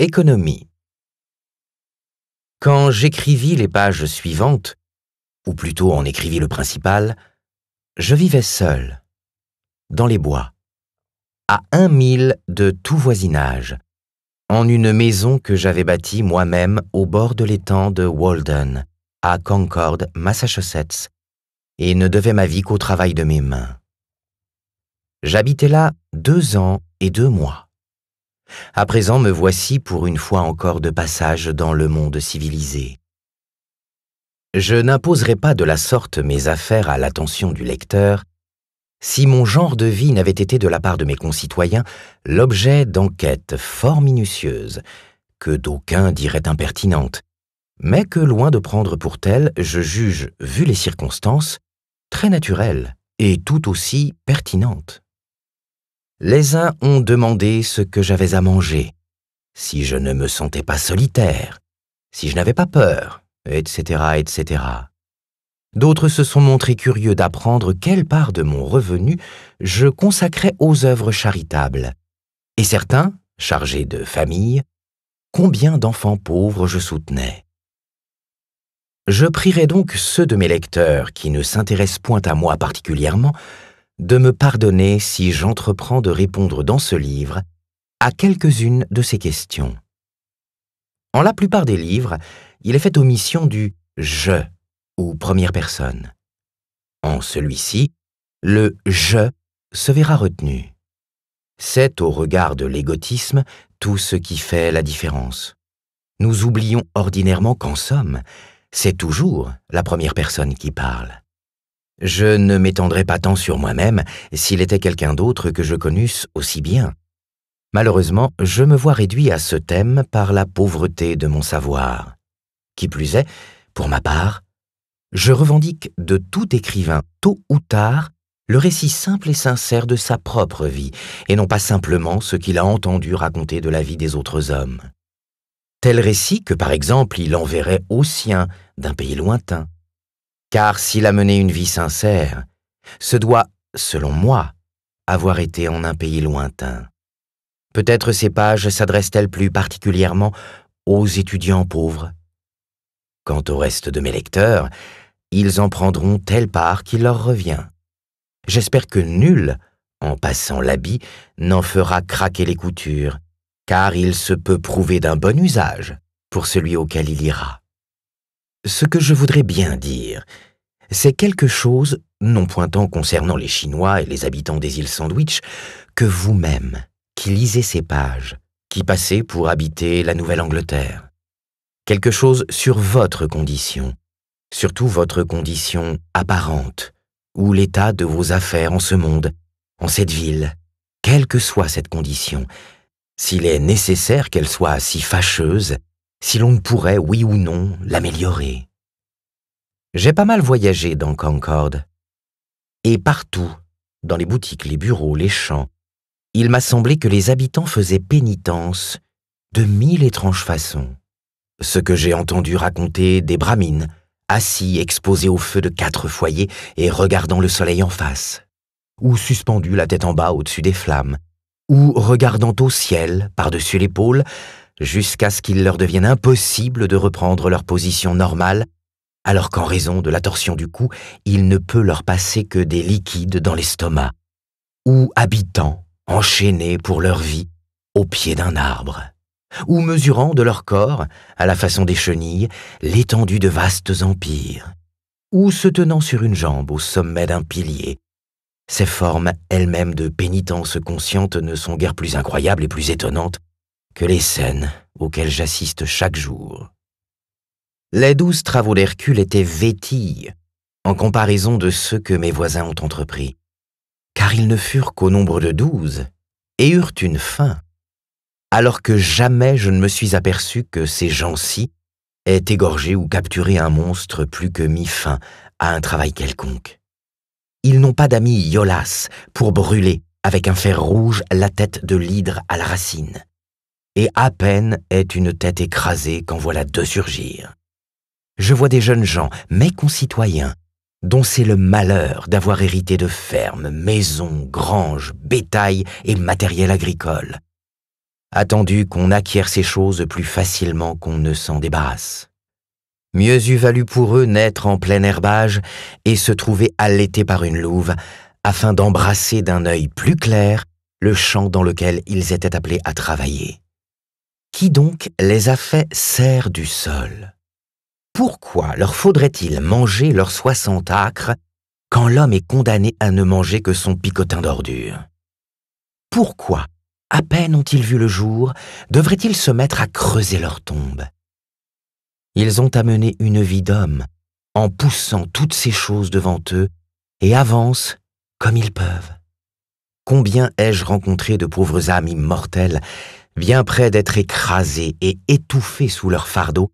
Économie. Quand j'écrivis les pages suivantes, ou plutôt en écrivis le principal, je vivais seul, dans les bois, à un mille de tout voisinage, en une maison que j'avais bâtie moi-même au bord de l'étang de Walden, à Concord, Massachusetts, et ne devais ma vie qu'au travail de mes mains. J'habitais là deux ans et deux mois. À présent me voici pour une fois encore de passage dans le monde civilisé. Je n'imposerai pas de la sorte mes affaires à l'attention du lecteur si mon genre de vie n'avait été de la part de mes concitoyens l'objet d'enquêtes fort minutieuses, que d'aucuns diraient impertinentes, mais que loin de prendre pour telles, je juge, vu les circonstances, très naturelles et tout aussi pertinentes. Les uns ont demandé ce que j'avais à manger, si je ne me sentais pas solitaire, si je n'avais pas peur, etc., etc. D'autres se sont montrés curieux d'apprendre quelle part de mon revenu je consacrais aux œuvres charitables. Et certains, chargés de famille, combien d'enfants pauvres je soutenais. Je prierai donc ceux de mes lecteurs qui ne s'intéressent point à moi particulièrement de me pardonner si j'entreprends de répondre dans ce livre à quelques-unes de ces questions. En la plupart des livres, il est fait omission du je ou première personne. En celui-ci, le je se verra retenu. C'est au regard de l'égotisme tout ce qui fait la différence. Nous oublions ordinairement qu'en somme, c'est toujours la première personne qui parle. Je ne m'étendrais pas tant sur moi-même s'il était quelqu'un d'autre que je connusse aussi bien. Malheureusement, je me vois réduit à ce thème par la pauvreté de mon savoir. Qui plus est, pour ma part, je revendique de tout écrivain, tôt ou tard, le récit simple et sincère de sa propre vie, et non pas simplement ce qu'il a entendu raconter de la vie des autres hommes. Tel récit que, par exemple, il enverrait au sien d'un pays lointain, car s'il a mené une vie sincère, ce doit, selon moi, avoir été en un pays lointain. Peut-être ces pages s'adressent-elles plus particulièrement aux étudiants pauvres. Quant au reste de mes lecteurs, ils en prendront telle part qu'il leur revient. J'espère que nul, en passant l'habit, n'en fera craquer les coutures, car il se peut prouver d'un bon usage pour celui auquel il ira. Ce que je voudrais bien dire, c'est quelque chose, non point concernant les Chinois et les habitants des îles Sandwich, que vous-même, qui lisez ces pages, qui passez pour habiter la Nouvelle-Angleterre. Quelque chose sur votre condition, surtout votre condition apparente, ou l'état de vos affaires en ce monde, en cette ville, quelle que soit cette condition, s'il est nécessaire qu'elle soit si fâcheuse, si l'on ne pourrait, oui ou non, l'améliorer. J'ai pas mal voyagé dans Concord. Et partout, dans les boutiques, les bureaux, les champs, il m'a semblé que les habitants faisaient pénitence de mille étranges façons. Ce que j'ai entendu raconter des bramines, assis exposés au feu de quatre foyers et regardant le soleil en face, ou suspendus la tête en bas au-dessus des flammes, ou regardant au ciel, par-dessus l'épaule, jusqu'à ce qu'il leur devienne impossible de reprendre leur position normale, alors qu'en raison de la torsion du cou, il ne peut leur passer que des liquides dans l'estomac, ou habitant, enchaînés pour leur vie, au pied d'un arbre, ou mesurant de leur corps, à la façon des chenilles, l'étendue de vastes empires, ou se tenant sur une jambe au sommet d'un pilier. Ces formes elles-mêmes de pénitence consciente ne sont guère plus incroyables et plus étonnantes que les scènes auxquelles j'assiste chaque jour. Les douze travaux d'Hercule étaient vétilles en comparaison de ceux que mes voisins ont entrepris, car ils ne furent qu'au nombre de douze et eurent une fin, alors que jamais je ne me suis aperçu que ces gens-ci aient égorgé ou capturé un monstre plus que mis fin à un travail quelconque. Ils n'ont pas d'amis iolas pour brûler avec un fer rouge la tête de l'hydre à la racine et à peine est une tête écrasée qu'en voilà deux surgir. Je vois des jeunes gens, mes concitoyens, dont c'est le malheur d'avoir hérité de fermes, maisons, granges, bétail et matériel agricole. Attendu qu'on acquiert ces choses plus facilement qu'on ne s'en débarrasse. Mieux eût valu pour eux naître en plein herbage et se trouver allaité par une louve, afin d'embrasser d'un œil plus clair le champ dans lequel ils étaient appelés à travailler. Qui donc les a fait serre du sol Pourquoi leur faudrait-il manger leurs soixante acres quand l'homme est condamné à ne manger que son picotin d'ordure Pourquoi, à peine ont-ils vu le jour, devraient-ils se mettre à creuser leur tombe Ils ont amené une vie d'homme en poussant toutes ces choses devant eux et avancent comme ils peuvent. Combien ai-je rencontré de pauvres âmes immortelles bien près d'être écrasés et étouffés sous leur fardeau,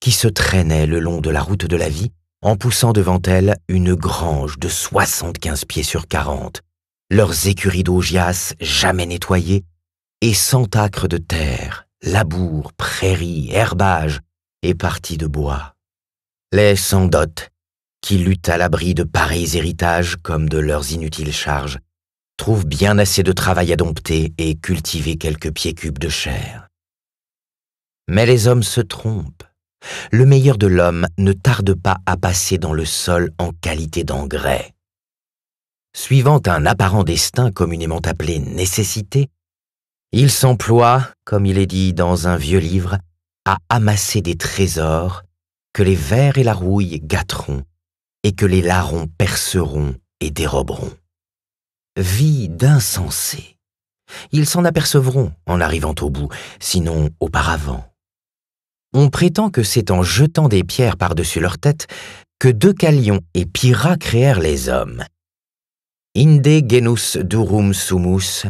qui se traînait le long de la route de la vie en poussant devant elle une grange de 75 pieds sur 40, leurs écuries d'augias jamais nettoyées, et cent acres de terre, labours, prairies, herbages et parties de bois. Les sans dot, qui luttent à l'abri de pareils héritages comme de leurs inutiles charges, trouve bien assez de travail à dompter et cultiver quelques pieds cubes de chair. Mais les hommes se trompent. Le meilleur de l'homme ne tarde pas à passer dans le sol en qualité d'engrais. Suivant un apparent destin communément appelé nécessité, il s'emploie, comme il est dit dans un vieux livre, à amasser des trésors que les vers et la rouille gâteront et que les larrons perceront et déroberont vie d'insensés. Ils s'en apercevront en arrivant au bout, sinon auparavant. On prétend que c'est en jetant des pierres par-dessus leur tête que Deucalion et Pyrrha créèrent les hommes. Inde genus durum sumus,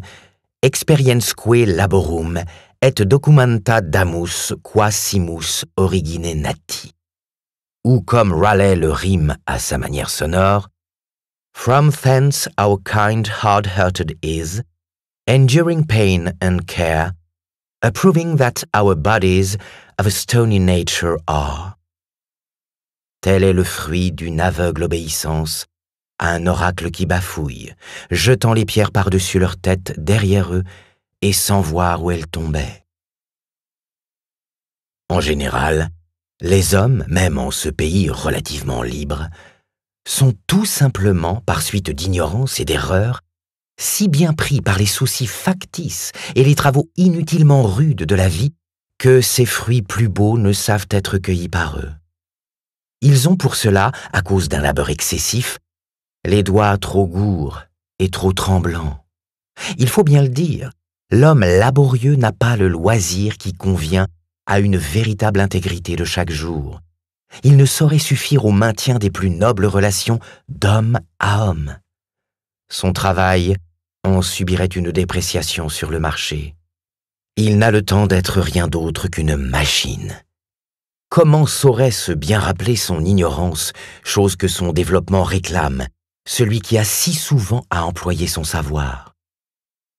experiensque laborum, et documenta damus qua simus origine nati. Ou comme Raleigh le rime à sa manière sonore, From thence our kind hard hearted is, enduring pain and care, approving that our bodies of a stony nature are. Tel est le fruit d'une aveugle obéissance à un oracle qui bafouille, jetant les pierres par-dessus leur tête, derrière eux, et sans voir où elles tombaient. En général, les hommes, même en ce pays relativement libre, sont tout simplement, par suite d'ignorance et d'erreur, si bien pris par les soucis factices et les travaux inutilement rudes de la vie que ces fruits plus beaux ne savent être cueillis par eux. Ils ont pour cela, à cause d'un labeur excessif, les doigts trop gourds et trop tremblants. Il faut bien le dire, l'homme laborieux n'a pas le loisir qui convient à une véritable intégrité de chaque jour, il ne saurait suffire au maintien des plus nobles relations d'homme à homme. Son travail en subirait une dépréciation sur le marché. Il n'a le temps d'être rien d'autre qu'une machine. Comment saurait-ce bien rappeler son ignorance, chose que son développement réclame, celui qui a si souvent à employer son savoir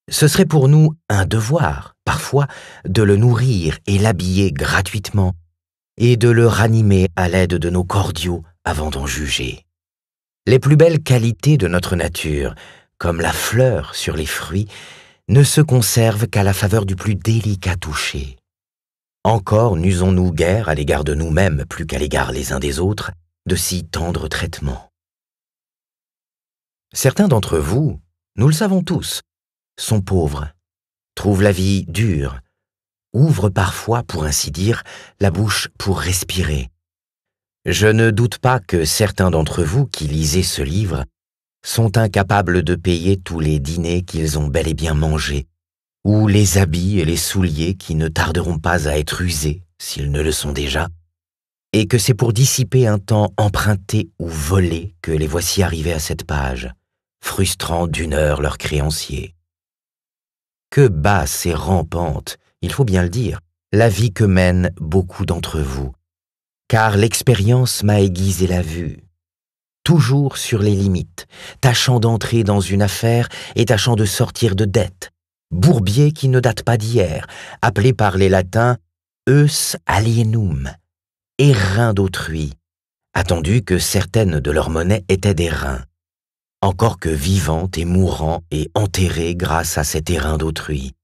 Ce serait pour nous un devoir, parfois, de le nourrir et l'habiller gratuitement et de le ranimer à l'aide de nos cordiaux avant d'en juger. Les plus belles qualités de notre nature, comme la fleur sur les fruits, ne se conservent qu'à la faveur du plus délicat toucher. Encore n'usons-nous guère à l'égard de nous-mêmes plus qu'à l'égard les uns des autres de si tendres traitements. Certains d'entre vous, nous le savons tous, sont pauvres, trouvent la vie dure, ouvre parfois, pour ainsi dire, la bouche pour respirer. Je ne doute pas que certains d'entre vous qui lisez ce livre sont incapables de payer tous les dîners qu'ils ont bel et bien mangés, ou les habits et les souliers qui ne tarderont pas à être usés s'ils ne le sont déjà, et que c'est pour dissiper un temps emprunté ou volé que les voici arrivés à cette page, frustrant d'une heure leurs créanciers. Que basse et rampante il faut bien le dire, la vie que mènent beaucoup d'entre vous, car l'expérience m'a aiguisé la vue, toujours sur les limites, tâchant d'entrer dans une affaire et tâchant de sortir de dette, bourbier qui ne date pas d'hier, appelé par les latins eus alienum, airain d'autrui, attendu que certaines de leurs monnaies étaient des reins, encore que vivantes et mourant et enterrés grâce à cet airain d'autrui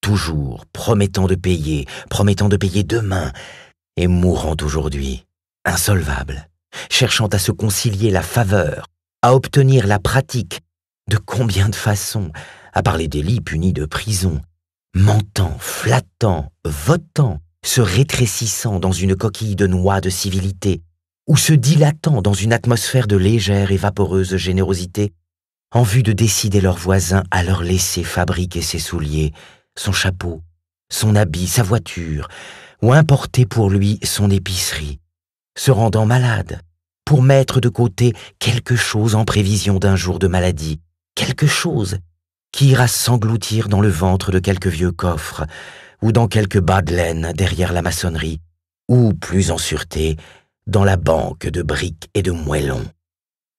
toujours, promettant de payer, promettant de payer demain, et mourant aujourd'hui, insolvable, cherchant à se concilier la faveur, à obtenir la pratique, de combien de façons, à parler des lits punis de prison, mentant, flattant, votant, se rétrécissant dans une coquille de noix de civilité, ou se dilatant dans une atmosphère de légère et vaporeuse générosité, en vue de décider leurs voisins à leur laisser fabriquer ses souliers son chapeau, son habit, sa voiture, ou importer pour lui son épicerie, se rendant malade, pour mettre de côté quelque chose en prévision d'un jour de maladie, quelque chose qui ira s'engloutir dans le ventre de quelque vieux coffre, ou dans quelque bas de laine derrière la maçonnerie, ou, plus en sûreté, dans la banque de briques et de moellons.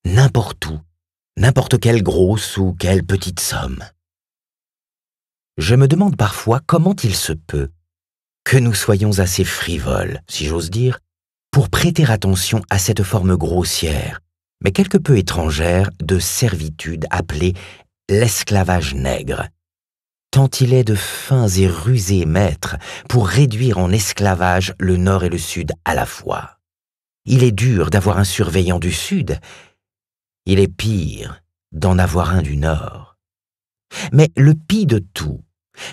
N'importe où, n'importe quelle grosse ou quelle petite somme je me demande parfois comment il se peut que nous soyons assez frivoles, si j'ose dire, pour prêter attention à cette forme grossière, mais quelque peu étrangère, de servitude appelée l'esclavage nègre. Tant il est de fins et rusés maîtres pour réduire en esclavage le Nord et le Sud à la fois. Il est dur d'avoir un surveillant du Sud, il est pire d'en avoir un du Nord. Mais le pire de tout,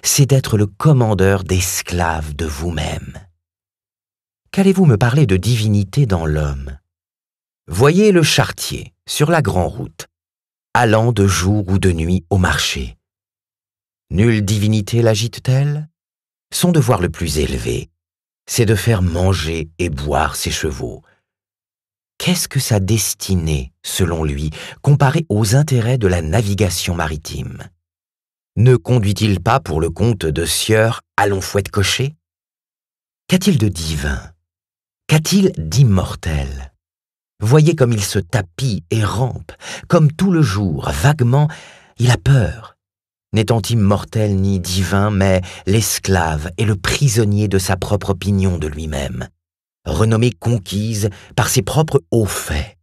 c'est d'être le commandeur d'esclaves de vous-même. Qu'allez-vous me parler de divinité dans l'homme Voyez le chartier sur la grand route, allant de jour ou de nuit au marché. Nulle divinité l'agite-t-elle Son devoir le plus élevé, c'est de faire manger et boire ses chevaux. Qu'est-ce que sa destinée, selon lui, comparée aux intérêts de la navigation maritime ne conduit-il pas pour le compte de sieur de Cocher Qu'a-t-il de divin Qu'a-t-il d'immortel Voyez comme il se tapit et rampe, comme tout le jour, vaguement, il a peur, n'étant immortel ni divin, mais l'esclave et le prisonnier de sa propre opinion de lui-même, renommée conquise par ses propres hauts faits.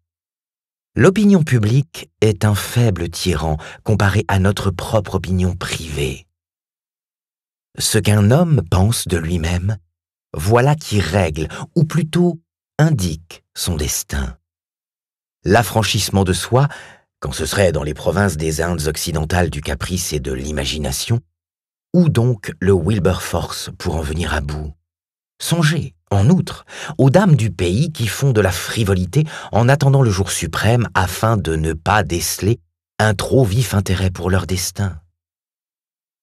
L'opinion publique est un faible tyran comparé à notre propre opinion privée. Ce qu'un homme pense de lui-même, voilà qui règle, ou plutôt indique son destin. L'affranchissement de soi, quand ce serait dans les provinces des Indes occidentales du caprice et de l'imagination, ou donc le Wilberforce pour en venir à bout Songez, en outre, aux dames du pays qui font de la frivolité en attendant le jour suprême afin de ne pas déceler un trop vif intérêt pour leur destin.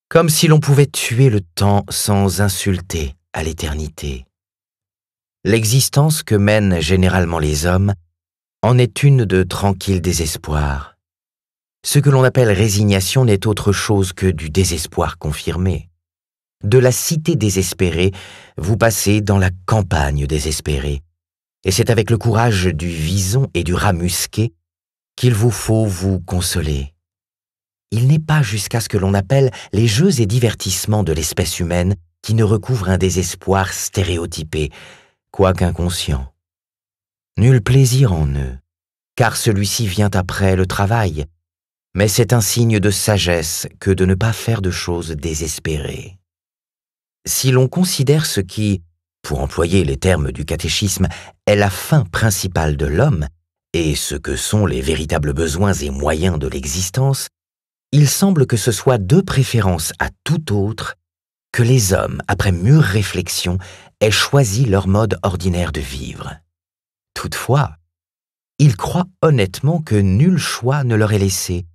Comme si l'on pouvait tuer le temps sans insulter à l'éternité. L'existence que mènent généralement les hommes en est une de tranquille désespoir. Ce que l'on appelle résignation n'est autre chose que du désespoir confirmé. De la cité désespérée, vous passez dans la campagne désespérée. Et c'est avec le courage du vison et du rat musqué qu'il vous faut vous consoler. Il n'est pas jusqu'à ce que l'on appelle les jeux et divertissements de l'espèce humaine qui ne recouvrent un désespoir stéréotypé, quoique inconscient. Nul plaisir en eux, car celui-ci vient après le travail, mais c'est un signe de sagesse que de ne pas faire de choses désespérées. Si l'on considère ce qui, pour employer les termes du catéchisme, est la fin principale de l'homme et ce que sont les véritables besoins et moyens de l'existence, il semble que ce soit de préférence à tout autre que les hommes, après mûre réflexion, aient choisi leur mode ordinaire de vivre. Toutefois, ils croient honnêtement que nul choix ne leur est laissé,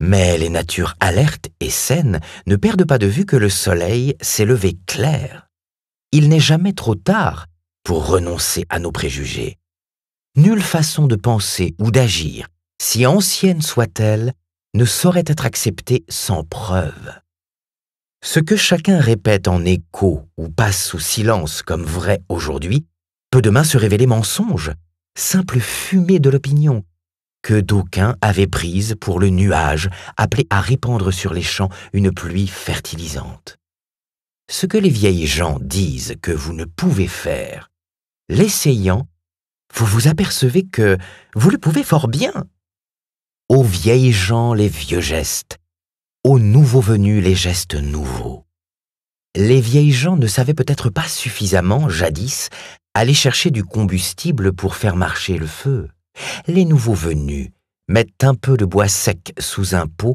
mais les natures alertes et saines ne perdent pas de vue que le soleil s'est levé clair. Il n'est jamais trop tard pour renoncer à nos préjugés. Nulle façon de penser ou d'agir, si ancienne soit-elle, ne saurait être acceptée sans preuve. Ce que chacun répète en écho ou passe sous silence comme vrai aujourd'hui peut demain se révéler mensonge, simple fumée de l'opinion, que d'aucuns avaient prise pour le nuage appelé à répandre sur les champs une pluie fertilisante. Ce que les vieilles gens disent que vous ne pouvez faire, l'essayant, vous vous apercevez que vous le pouvez fort bien. Aux vieilles gens les vieux gestes, aux nouveaux venus les gestes nouveaux. Les vieilles gens ne savaient peut-être pas suffisamment, jadis, aller chercher du combustible pour faire marcher le feu les nouveaux venus mettent un peu de bois sec sous un pot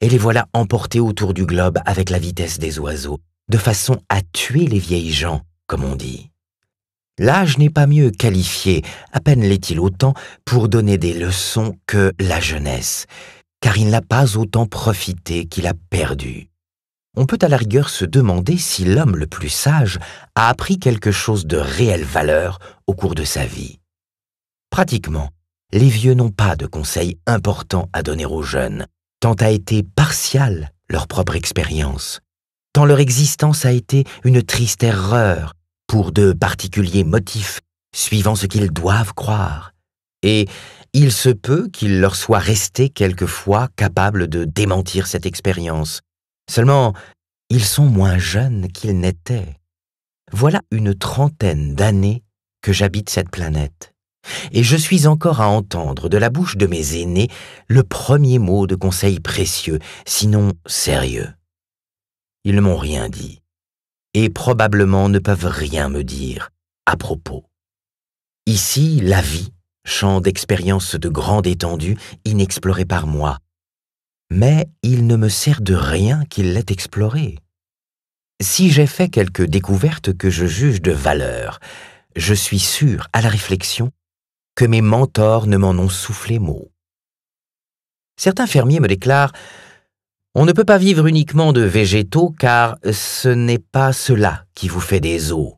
et les voilà emportés autour du globe avec la vitesse des oiseaux, de façon à tuer les vieilles gens, comme on dit. L'âge n'est pas mieux qualifié, à peine l'est-il autant, pour donner des leçons que la jeunesse, car il n'a pas autant profité qu'il a perdu. On peut à la rigueur se demander si l'homme le plus sage a appris quelque chose de réelle valeur au cours de sa vie. Pratiquement, les vieux n'ont pas de conseils importants à donner aux jeunes, tant a été partiale leur propre expérience, tant leur existence a été une triste erreur pour de particuliers motifs, suivant ce qu'ils doivent croire. Et il se peut qu'il leur soit resté quelquefois capable de démentir cette expérience. Seulement, ils sont moins jeunes qu'ils n'étaient. Voilà une trentaine d'années que j'habite cette planète et je suis encore à entendre de la bouche de mes aînés le premier mot de conseil précieux, sinon sérieux. Ils ne m'ont rien dit, et probablement ne peuvent rien me dire à propos. Ici, la vie, champ d'expérience de grande étendue, inexplorée par moi, mais il ne me sert de rien qu'il l'ait exploré. Si j'ai fait quelques découvertes que je juge de valeur, je suis sûr, à la réflexion, que mes mentors ne m'en ont soufflé mot. Certains fermiers me déclarent On ne peut pas vivre uniquement de végétaux car ce n'est pas cela qui vous fait des os.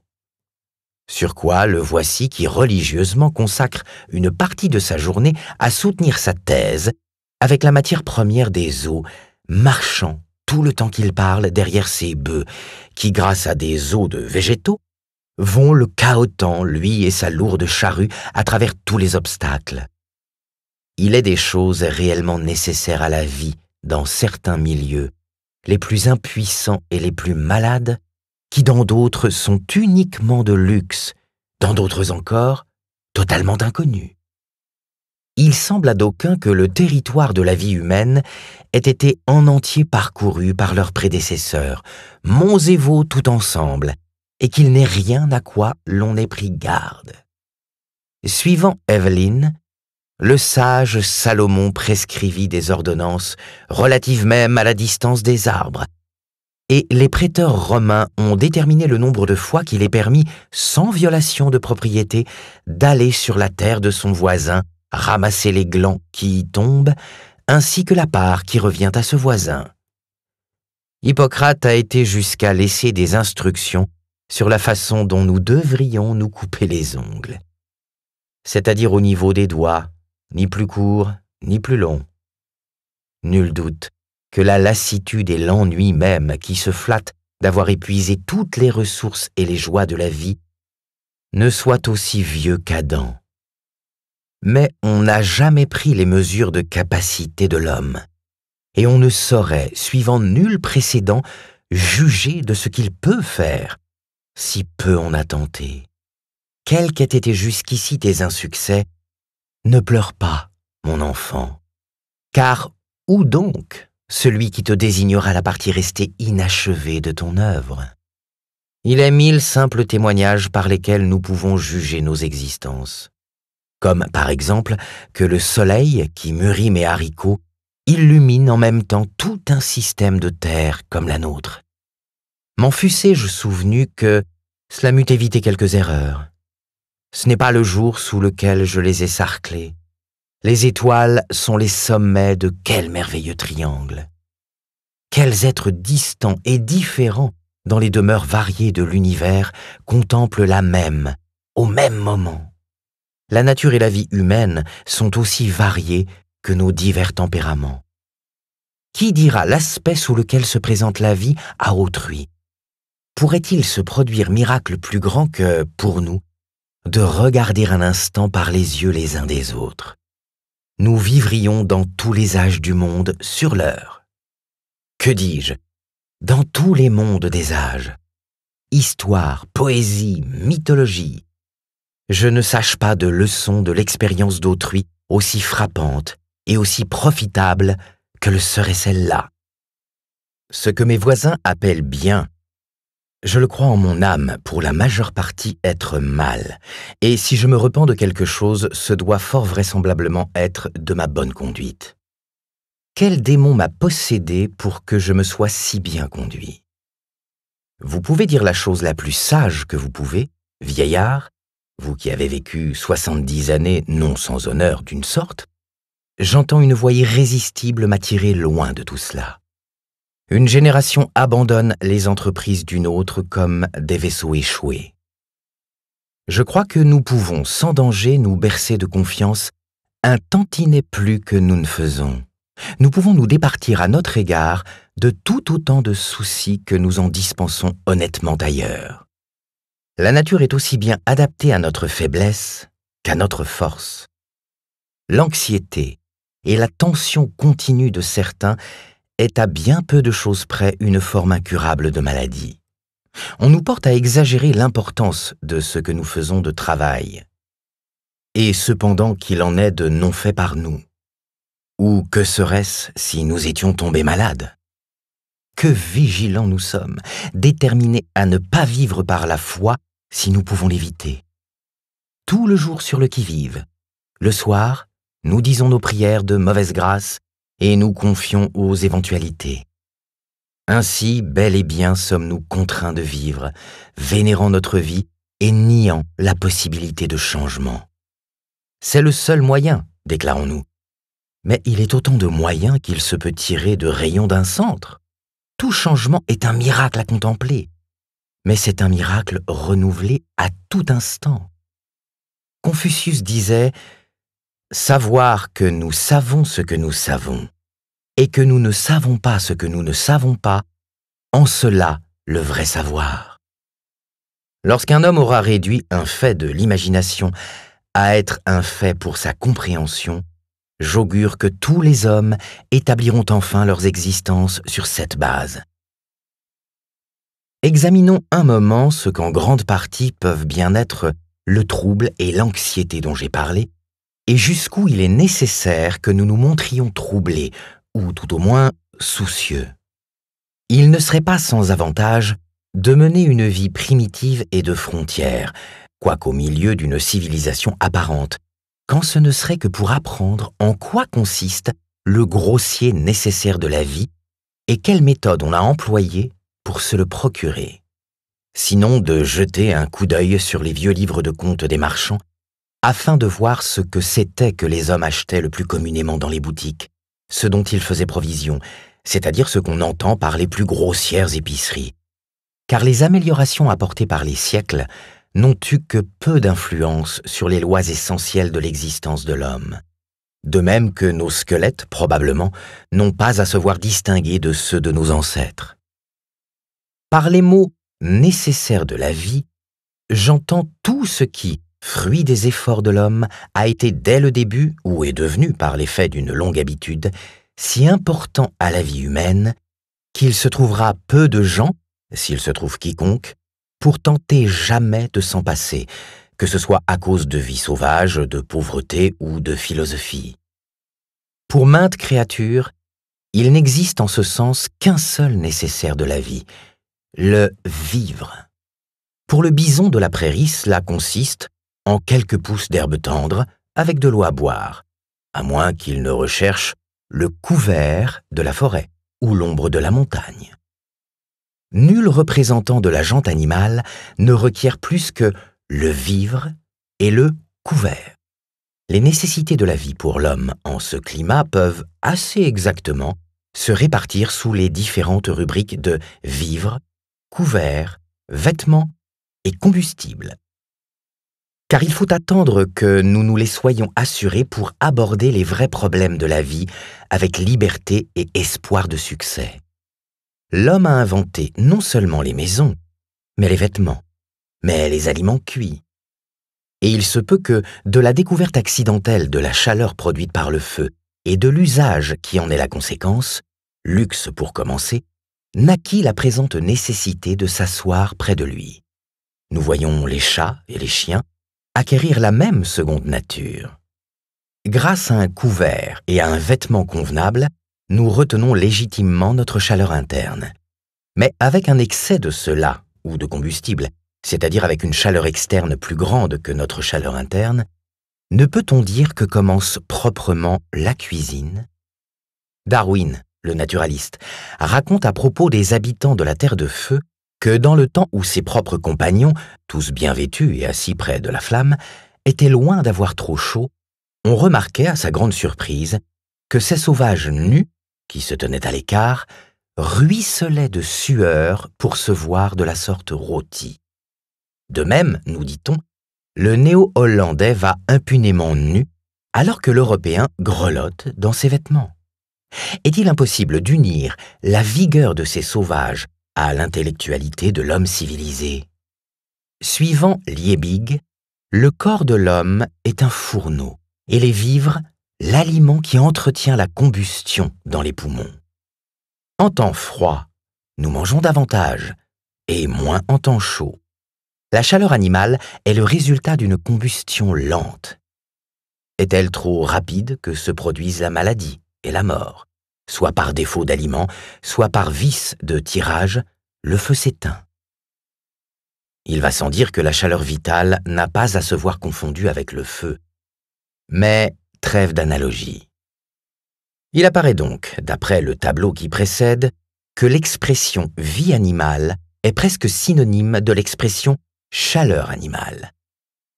Sur quoi le voici qui religieusement consacre une partie de sa journée à soutenir sa thèse avec la matière première des os, marchant tout le temps qu'il parle derrière ses bœufs, qui grâce à des os de végétaux vont le cahotant, lui et sa lourde charrue, à travers tous les obstacles. Il est des choses réellement nécessaires à la vie dans certains milieux, les plus impuissants et les plus malades, qui dans d'autres sont uniquement de luxe, dans d'autres encore, totalement inconnus. Il semble à d'aucuns que le territoire de la vie humaine ait été en entier parcouru par leurs prédécesseurs, monts et veaux tout ensemble, et qu'il n'est rien à quoi l'on ait pris garde. Suivant Evelyn, le sage Salomon prescrivit des ordonnances relatives même à la distance des arbres, et les prêteurs romains ont déterminé le nombre de fois qu'il est permis, sans violation de propriété, d'aller sur la terre de son voisin, ramasser les glands qui y tombent, ainsi que la part qui revient à ce voisin. Hippocrate a été jusqu'à laisser des instructions sur la façon dont nous devrions nous couper les ongles, c'est-à-dire au niveau des doigts, ni plus court, ni plus long. Nul doute que la lassitude et l'ennui même qui se flattent d'avoir épuisé toutes les ressources et les joies de la vie ne soient aussi vieux qu'Adam. Mais on n'a jamais pris les mesures de capacité de l'homme, et on ne saurait, suivant nul précédent, juger de ce qu'il peut faire si peu on a tenté. Quels qu'aient été jusqu'ici tes insuccès, ne pleure pas, mon enfant, car où donc celui qui te désignera la partie restée inachevée de ton œuvre Il est mille simples témoignages par lesquels nous pouvons juger nos existences, comme par exemple que le soleil qui mûrit mes haricots illumine en même temps tout un système de terre comme la nôtre m'en fussé-je souvenu que cela m'eût évité quelques erreurs. Ce n'est pas le jour sous lequel je les ai sarclés. Les étoiles sont les sommets de quel merveilleux triangle. Quels êtres distants et différents dans les demeures variées de l'univers contemplent la même, au même moment. La nature et la vie humaine sont aussi variées que nos divers tempéraments. Qui dira l'aspect sous lequel se présente la vie à autrui pourrait-il se produire miracle plus grand que, pour nous, de regarder un instant par les yeux les uns des autres Nous vivrions dans tous les âges du monde sur l'heure. Que dis-je Dans tous les mondes des âges. Histoire, poésie, mythologie. Je ne sache pas de leçon de l'expérience d'autrui aussi frappante et aussi profitable que le serait celle-là. Ce que mes voisins appellent bien je le crois en mon âme, pour la majeure partie être mal, et si je me repens de quelque chose, ce doit fort vraisemblablement être de ma bonne conduite. Quel démon m'a possédé pour que je me sois si bien conduit Vous pouvez dire la chose la plus sage que vous pouvez, vieillard, vous qui avez vécu soixante-dix années non sans honneur d'une sorte, j'entends une voix irrésistible m'attirer loin de tout cela. Une génération abandonne les entreprises d'une autre comme des vaisseaux échoués. Je crois que nous pouvons sans danger nous bercer de confiance un tantinet plus que nous ne faisons. Nous pouvons nous départir à notre égard de tout autant de soucis que nous en dispensons honnêtement d'ailleurs. La nature est aussi bien adaptée à notre faiblesse qu'à notre force. L'anxiété et la tension continue de certains est à bien peu de choses près une forme incurable de maladie. On nous porte à exagérer l'importance de ce que nous faisons de travail, et cependant qu'il en est de non fait par nous. Ou que serait-ce si nous étions tombés malades Que vigilants nous sommes, déterminés à ne pas vivre par la foi si nous pouvons l'éviter. Tout le jour sur le qui-vive. Le soir, nous disons nos prières de mauvaise grâce et nous confions aux éventualités. Ainsi, bel et bien sommes-nous contraints de vivre, vénérant notre vie et niant la possibilité de changement. C'est le seul moyen, déclarons-nous. Mais il est autant de moyens qu'il se peut tirer de rayons d'un centre. Tout changement est un miracle à contempler, mais c'est un miracle renouvelé à tout instant. Confucius disait Savoir que nous savons ce que nous savons et que nous ne savons pas ce que nous ne savons pas, en cela le vrai savoir. Lorsqu'un homme aura réduit un fait de l'imagination à être un fait pour sa compréhension, j'augure que tous les hommes établiront enfin leurs existences sur cette base. Examinons un moment ce qu'en grande partie peuvent bien être le trouble et l'anxiété dont j'ai parlé, et jusqu'où il est nécessaire que nous nous montrions troublés, ou tout au moins soucieux. Il ne serait pas sans avantage de mener une vie primitive et de frontières, quoiqu'au milieu d'une civilisation apparente, quand ce ne serait que pour apprendre en quoi consiste le grossier nécessaire de la vie et quelle méthode on a employée pour se le procurer. Sinon de jeter un coup d'œil sur les vieux livres de comptes des marchands afin de voir ce que c'était que les hommes achetaient le plus communément dans les boutiques, ce dont ils faisaient provision, c'est-à-dire ce qu'on entend par les plus grossières épiceries. Car les améliorations apportées par les siècles n'ont eu que peu d'influence sur les lois essentielles de l'existence de l'homme. De même que nos squelettes, probablement, n'ont pas à se voir distingués de ceux de nos ancêtres. Par les mots nécessaires de la vie, j'entends tout ce qui, fruit des efforts de l'homme, a été dès le début, ou est devenu par l'effet d'une longue habitude, si important à la vie humaine qu'il se trouvera peu de gens, s'il se trouve quiconque, pour tenter jamais de s'en passer, que ce soit à cause de vie sauvage, de pauvreté ou de philosophie. Pour maintes créatures, il n'existe en ce sens qu'un seul nécessaire de la vie, le vivre. Pour le bison de la prairie, cela consiste, en quelques pouces d'herbe tendre avec de l'eau à boire, à moins qu'il ne recherche le couvert de la forêt ou l'ombre de la montagne. Nul représentant de la jante animale ne requiert plus que le vivre et le couvert. Les nécessités de la vie pour l'homme en ce climat peuvent assez exactement se répartir sous les différentes rubriques de vivre, couvert, vêtements et combustible car il faut attendre que nous nous les soyons assurés pour aborder les vrais problèmes de la vie avec liberté et espoir de succès. L'homme a inventé non seulement les maisons, mais les vêtements, mais les aliments cuits. Et il se peut que, de la découverte accidentelle de la chaleur produite par le feu et de l'usage qui en est la conséquence, luxe pour commencer, naquit la présente nécessité de s'asseoir près de lui. Nous voyons les chats et les chiens acquérir la même seconde nature. Grâce à un couvert et à un vêtement convenable, nous retenons légitimement notre chaleur interne. Mais avec un excès de cela, ou de combustible, c'est-à-dire avec une chaleur externe plus grande que notre chaleur interne, ne peut-on dire que commence proprement la cuisine Darwin, le naturaliste, raconte à propos des habitants de la Terre de Feu que dans le temps où ses propres compagnons, tous bien vêtus et assis près de la flamme, étaient loin d'avoir trop chaud, on remarquait à sa grande surprise que ces sauvages nus, qui se tenaient à l'écart, ruisselaient de sueur pour se voir de la sorte rôtie. De même, nous dit-on, le néo-hollandais va impunément nu, alors que l'Européen grelotte dans ses vêtements. Est-il impossible d'unir la vigueur de ces sauvages à l'intellectualité de l'homme civilisé. Suivant Liebig, le corps de l'homme est un fourneau et les vivres l'aliment qui entretient la combustion dans les poumons. En temps froid, nous mangeons davantage et moins en temps chaud. La chaleur animale est le résultat d'une combustion lente. Est-elle trop rapide que se produisent la maladie et la mort soit par défaut d'aliments, soit par vice de tirage, le feu s'éteint. Il va sans dire que la chaleur vitale n'a pas à se voir confondue avec le feu. Mais trêve d'analogie. Il apparaît donc, d'après le tableau qui précède, que l'expression vie animale est presque synonyme de l'expression chaleur animale.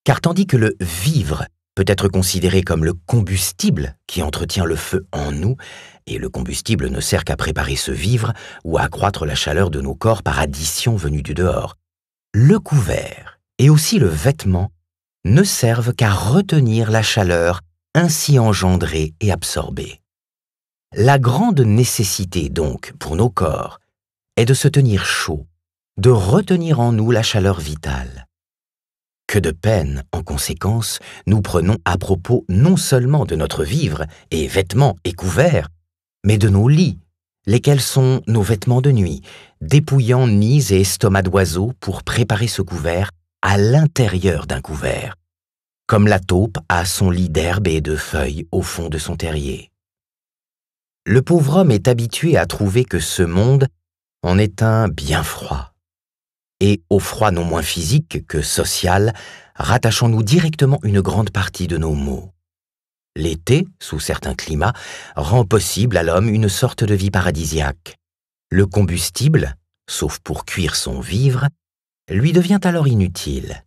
Car tandis que le vivre peut être considéré comme le combustible qui entretient le feu en nous, et le combustible ne sert qu'à préparer ce vivre ou à accroître la chaleur de nos corps par addition venue du dehors. Le couvert et aussi le vêtement ne servent qu'à retenir la chaleur ainsi engendrée et absorbée. La grande nécessité donc pour nos corps est de se tenir chaud, de retenir en nous la chaleur vitale. Que de peine, en conséquence, nous prenons à propos non seulement de notre vivre et vêtements et couverts, mais de nos lits, lesquels sont nos vêtements de nuit, dépouillant nids et estomacs d'oiseaux pour préparer ce couvert à l'intérieur d'un couvert, comme la taupe a son lit d'herbe et de feuilles au fond de son terrier. Le pauvre homme est habitué à trouver que ce monde en est un bien froid. Et au froid non moins physique que social, rattachons-nous directement une grande partie de nos maux l'été, sous certains climats, rend possible à l'homme une sorte de vie paradisiaque. Le combustible, sauf pour cuire son vivre, lui devient alors inutile.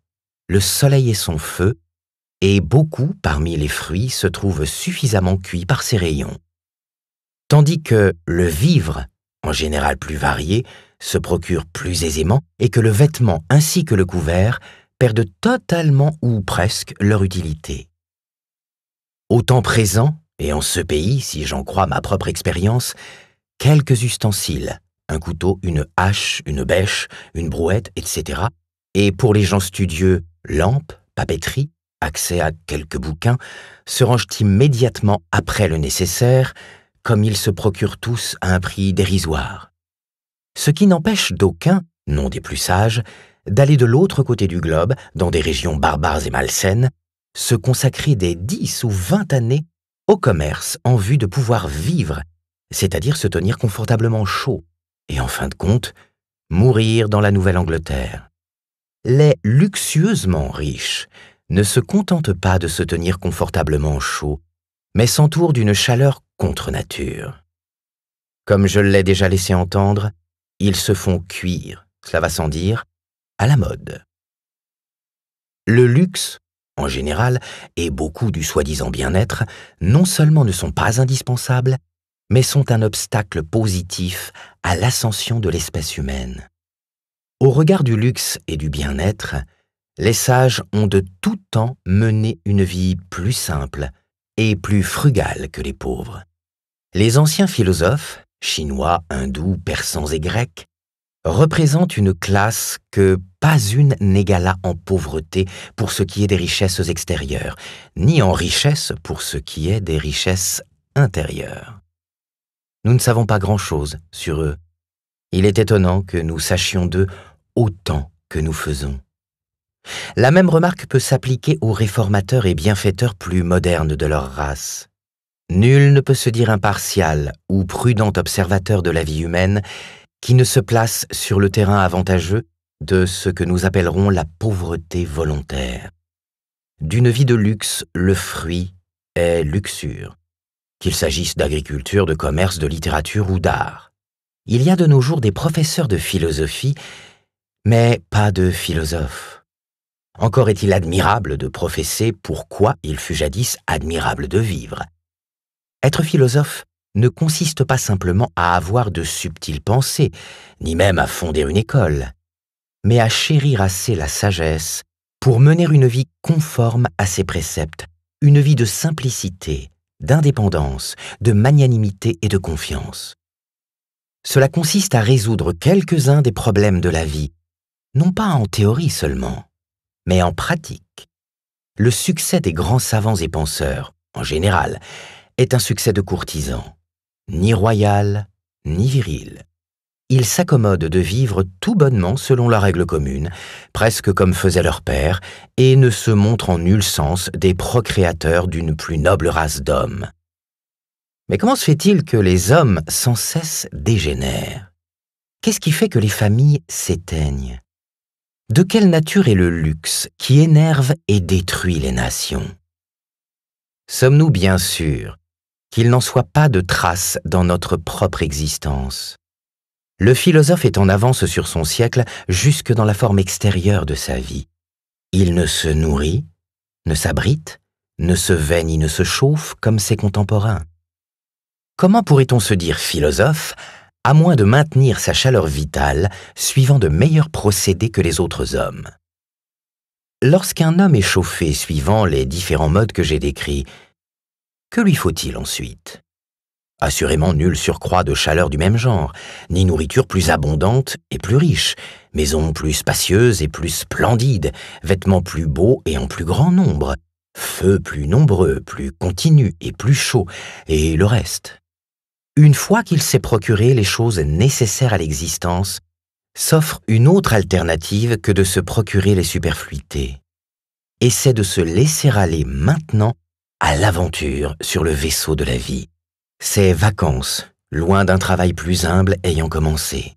Le soleil est son feu, et beaucoup parmi les fruits se trouvent suffisamment cuits par ses rayons. Tandis que le vivre, en général plus varié, se procure plus aisément et que le vêtement ainsi que le couvert perdent totalement ou presque leur utilité. Au temps présent, et en ce pays, si j'en crois ma propre expérience, quelques ustensiles, un couteau, une hache, une bêche, une brouette, etc. Et pour les gens studieux, lampes, papeterie, accès à quelques bouquins, se rangent immédiatement après le nécessaire, comme ils se procurent tous à un prix dérisoire. Ce qui n'empêche d'aucun, non des plus sages, d'aller de l'autre côté du globe, dans des régions barbares et malsaines, se consacrer des dix ou vingt années au commerce en vue de pouvoir vivre, c'est-à-dire se tenir confortablement chaud, et en fin de compte, mourir dans la Nouvelle-Angleterre. Les luxueusement riches ne se contentent pas de se tenir confortablement chaud, mais s'entourent d'une chaleur contre nature. Comme je l'ai déjà laissé entendre, ils se font cuire, cela va sans dire, à la mode. Le luxe en général et beaucoup du soi-disant bien-être, non seulement ne sont pas indispensables, mais sont un obstacle positif à l'ascension de l'espèce humaine. Au regard du luxe et du bien-être, les sages ont de tout temps mené une vie plus simple et plus frugale que les pauvres. Les anciens philosophes, chinois, hindous, persans et grecs, représente une classe que pas une n'égala en pauvreté pour ce qui est des richesses extérieures, ni en richesse pour ce qui est des richesses intérieures. Nous ne savons pas grand-chose sur eux. Il est étonnant que nous sachions d'eux autant que nous faisons. La même remarque peut s'appliquer aux réformateurs et bienfaiteurs plus modernes de leur race. Nul ne peut se dire impartial ou prudent observateur de la vie humaine qui ne se place sur le terrain avantageux de ce que nous appellerons la pauvreté volontaire. D'une vie de luxe, le fruit est luxure, qu'il s'agisse d'agriculture, de commerce, de littérature ou d'art. Il y a de nos jours des professeurs de philosophie, mais pas de philosophes. Encore est-il admirable de professer pourquoi il fut jadis admirable de vivre. Être philosophe, ne consiste pas simplement à avoir de subtiles pensées, ni même à fonder une école, mais à chérir assez la sagesse pour mener une vie conforme à ses préceptes, une vie de simplicité, d'indépendance, de magnanimité et de confiance. Cela consiste à résoudre quelques-uns des problèmes de la vie, non pas en théorie seulement, mais en pratique. Le succès des grands savants et penseurs, en général, est un succès de courtisans ni royal, ni viril. Ils s'accommodent de vivre tout bonnement selon la règle commune, presque comme faisait leur père, et ne se montrent en nul sens des procréateurs d'une plus noble race d'hommes. Mais comment se fait-il que les hommes sans cesse dégénèrent Qu'est-ce qui fait que les familles s'éteignent De quelle nature est le luxe qui énerve et détruit les nations Sommes-nous bien sûrs qu'il n'en soit pas de trace dans notre propre existence. Le philosophe est en avance sur son siècle jusque dans la forme extérieure de sa vie. Il ne se nourrit, ne s'abrite, ne se veine et ne se chauffe comme ses contemporains. Comment pourrait-on se dire philosophe à moins de maintenir sa chaleur vitale suivant de meilleurs procédés que les autres hommes Lorsqu'un homme est chauffé suivant les différents modes que j'ai décrits, que lui faut-il ensuite Assurément nul surcroît de chaleur du même genre, ni nourriture plus abondante et plus riche, maison plus spacieuse et plus splendide, vêtements plus beaux et en plus grand nombre, feu plus nombreux, plus continu et plus chaud, et le reste. Une fois qu'il s'est procuré les choses nécessaires à l'existence, s'offre une autre alternative que de se procurer les superfluités. Et de se laisser aller maintenant à l'aventure sur le vaisseau de la vie. ces vacances, loin d'un travail plus humble ayant commencé.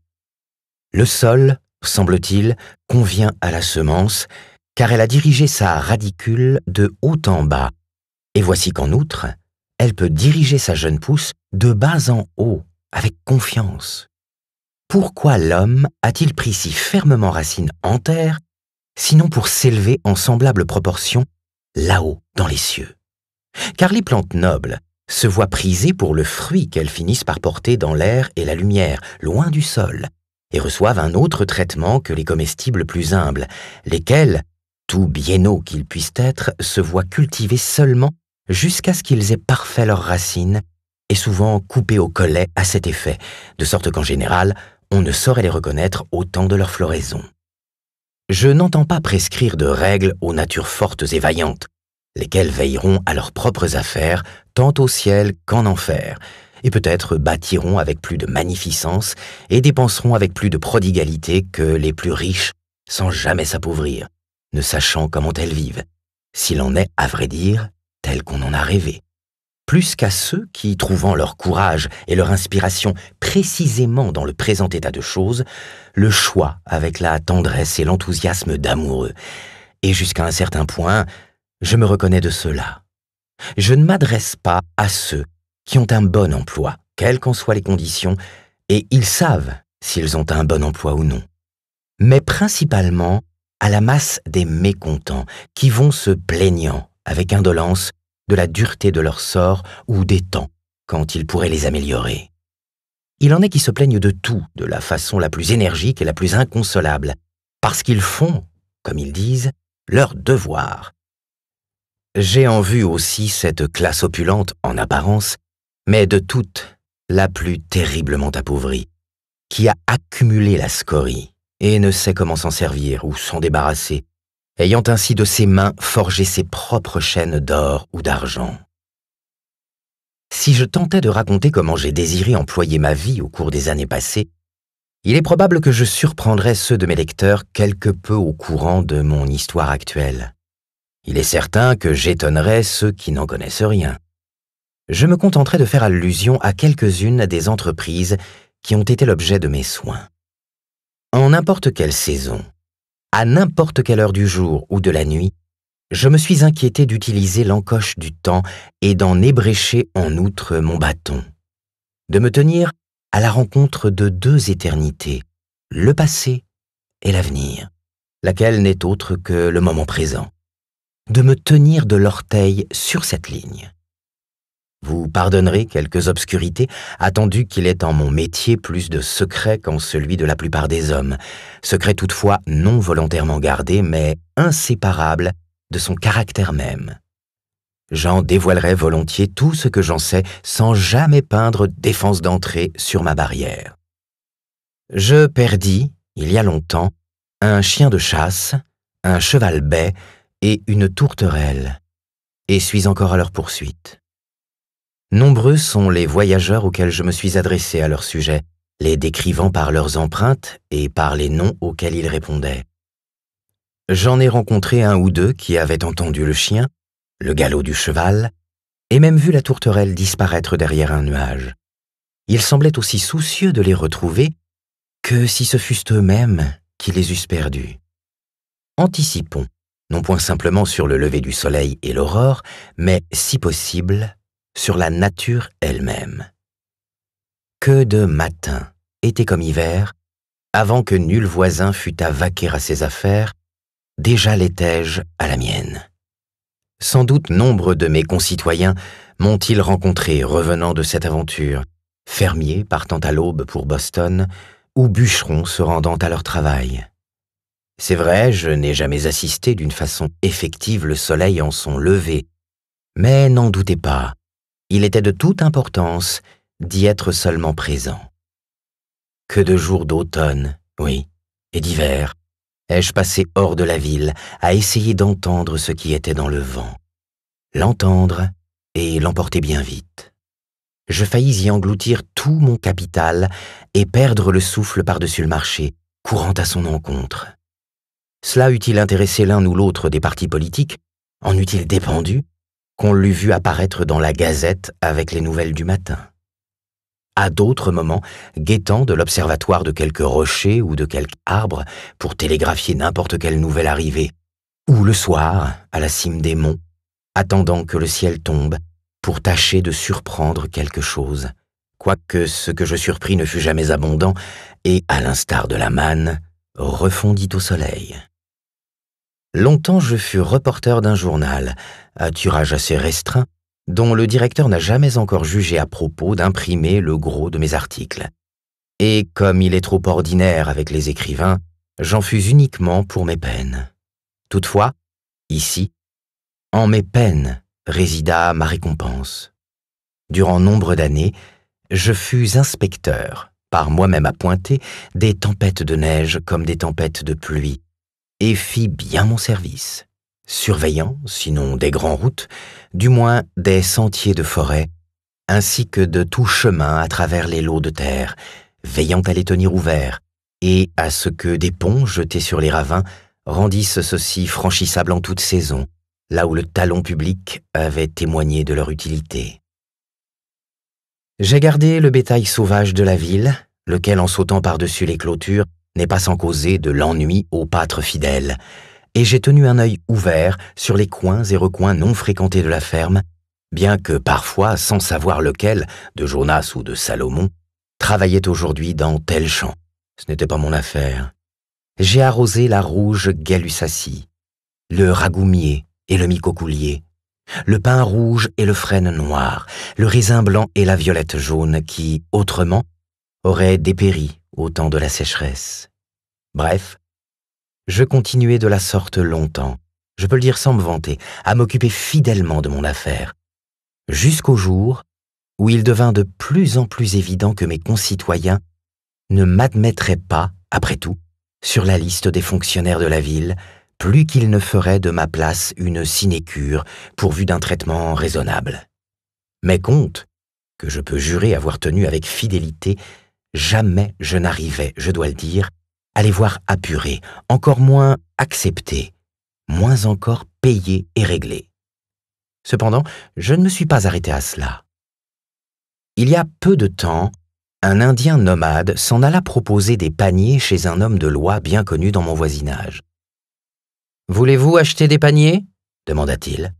Le sol, semble-t-il, convient à la semence, car elle a dirigé sa radicule de haut en bas. Et voici qu'en outre, elle peut diriger sa jeune pousse de bas en haut, avec confiance. Pourquoi l'homme a-t-il pris si fermement racine en terre, sinon pour s'élever en semblable proportion là-haut dans les cieux car les plantes nobles se voient prisées pour le fruit qu'elles finissent par porter dans l'air et la lumière, loin du sol, et reçoivent un autre traitement que les comestibles plus humbles, lesquels, tout biennaux qu'ils puissent être, se voient cultivés seulement jusqu'à ce qu'ils aient parfait leurs racines, et souvent coupés au collet à cet effet, de sorte qu'en général, on ne saurait les reconnaître au temps de leur floraison. Je n'entends pas prescrire de règles aux natures fortes et vaillantes, lesquels veilleront à leurs propres affaires, tant au ciel qu'en enfer, et peut-être bâtiront avec plus de magnificence et dépenseront avec plus de prodigalité que les plus riches, sans jamais s'appauvrir, ne sachant comment elles vivent, s'il en est, à vrai dire, tel qu'on en a rêvé. Plus qu'à ceux qui, trouvant leur courage et leur inspiration précisément dans le présent état de choses, le choix avec la tendresse et l'enthousiasme d'amoureux, et jusqu'à un certain point, je me reconnais de cela. Je ne m'adresse pas à ceux qui ont un bon emploi, quelles qu'en soient les conditions, et ils savent s'ils ont un bon emploi ou non, mais principalement à la masse des mécontents qui vont se plaignant avec indolence de la dureté de leur sort ou des temps quand ils pourraient les améliorer. Il en est qui se plaignent de tout de la façon la plus énergique et la plus inconsolable, parce qu'ils font, comme ils disent, leur devoir, j'ai en vue aussi cette classe opulente en apparence, mais de toutes la plus terriblement appauvrie, qui a accumulé la scorie et ne sait comment s'en servir ou s'en débarrasser, ayant ainsi de ses mains forgé ses propres chaînes d'or ou d'argent. Si je tentais de raconter comment j'ai désiré employer ma vie au cours des années passées, il est probable que je surprendrais ceux de mes lecteurs quelque peu au courant de mon histoire actuelle. Il est certain que j'étonnerai ceux qui n'en connaissent rien. Je me contenterai de faire allusion à quelques-unes des entreprises qui ont été l'objet de mes soins. En n'importe quelle saison, à n'importe quelle heure du jour ou de la nuit, je me suis inquiété d'utiliser l'encoche du temps et d'en ébrécher en outre mon bâton, de me tenir à la rencontre de deux éternités, le passé et l'avenir, laquelle n'est autre que le moment présent de me tenir de l'orteil sur cette ligne. Vous pardonnerez quelques obscurités, attendu qu'il est en mon métier plus de secret qu'en celui de la plupart des hommes, secret toutefois non volontairement gardé, mais inséparable de son caractère même. J'en dévoilerai volontiers tout ce que j'en sais sans jamais peindre défense d'entrée sur ma barrière. Je perdis, il y a longtemps, un chien de chasse, un cheval bai, et une tourterelle, et suis encore à leur poursuite. Nombreux sont les voyageurs auxquels je me suis adressé à leur sujet, les décrivant par leurs empreintes et par les noms auxquels ils répondaient. J'en ai rencontré un ou deux qui avaient entendu le chien, le galop du cheval, et même vu la tourterelle disparaître derrière un nuage. Ils semblaient aussi soucieux de les retrouver que si ce fussent eux-mêmes qui les eussent perdus. Anticipons non point simplement sur le lever du soleil et l'aurore, mais, si possible, sur la nature elle-même. Que de matin, été comme hiver, avant que nul voisin fût à vaquer à ses affaires, déjà l'étais-je à la mienne. Sans doute nombre de mes concitoyens m'ont-ils rencontré revenant de cette aventure, fermiers partant à l'aube pour Boston, ou bûcherons se rendant à leur travail. C'est vrai, je n'ai jamais assisté d'une façon effective le soleil en son lever, mais n'en doutez pas, il était de toute importance d'y être seulement présent. Que de jours d'automne, oui, et d'hiver, ai-je passé hors de la ville à essayer d'entendre ce qui était dans le vent, l'entendre et l'emporter bien vite. Je faillis y engloutir tout mon capital et perdre le souffle par-dessus le marché, courant à son encontre. Cela eût-il intéressé l'un ou l'autre des partis politiques En eût-il dépendu Qu'on l'eût vu apparaître dans la gazette avec les nouvelles du matin À d'autres moments, guettant de l'observatoire de quelque rocher ou de quelque arbre pour télégraphier n'importe quelle nouvelle arrivée, ou le soir, à la cime des monts, attendant que le ciel tombe pour tâcher de surprendre quelque chose, quoique ce que je surpris ne fût jamais abondant, et, à l'instar de la manne, refondit au soleil. Longtemps je fus reporter d'un journal, à tirage assez restreint, dont le directeur n'a jamais encore jugé à propos d'imprimer le gros de mes articles. Et comme il est trop ordinaire avec les écrivains, j'en fus uniquement pour mes peines. Toutefois, ici, en mes peines résida ma récompense. Durant nombre d'années, je fus inspecteur, par moi-même appointé, des tempêtes de neige comme des tempêtes de pluie, et fit bien mon service, surveillant, sinon des grands routes, du moins des sentiers de forêt, ainsi que de tout chemin à travers les lots de terre, veillant à les tenir ouverts, et à ce que des ponts jetés sur les ravins rendissent ceux-ci franchissables en toute saison, là où le talon public avait témoigné de leur utilité. J'ai gardé le bétail sauvage de la ville, lequel en sautant par-dessus les clôtures n'est pas sans causer de l'ennui aux pâtres fidèles, et j'ai tenu un œil ouvert sur les coins et recoins non fréquentés de la ferme, bien que parfois, sans savoir lequel, de Jonas ou de Salomon, travaillait aujourd'hui dans tel champ. Ce n'était pas mon affaire. J'ai arrosé la rouge galusassie, le ragoumier et le micocoulier, le pain rouge et le frêne noir, le raisin blanc et la violette jaune qui, autrement, aurait dépéri au temps de la sécheresse. Bref, je continuai de la sorte longtemps, je peux le dire sans me vanter, à m'occuper fidèlement de mon affaire, jusqu'au jour où il devint de plus en plus évident que mes concitoyens ne m'admettraient pas, après tout, sur la liste des fonctionnaires de la ville, plus qu'ils ne feraient de ma place une sinécure pourvue d'un traitement raisonnable. Mes comptes, que je peux jurer avoir tenu avec fidélité, jamais je n'arrivais, je dois le dire, à les voir apurés, encore moins acceptés, moins encore payés et réglés. Cependant, je ne me suis pas arrêté à cela. Il y a peu de temps, un Indien nomade s'en alla proposer des paniers chez un homme de loi bien connu dans mon voisinage. Voulez-vous acheter des paniers demanda-t-il.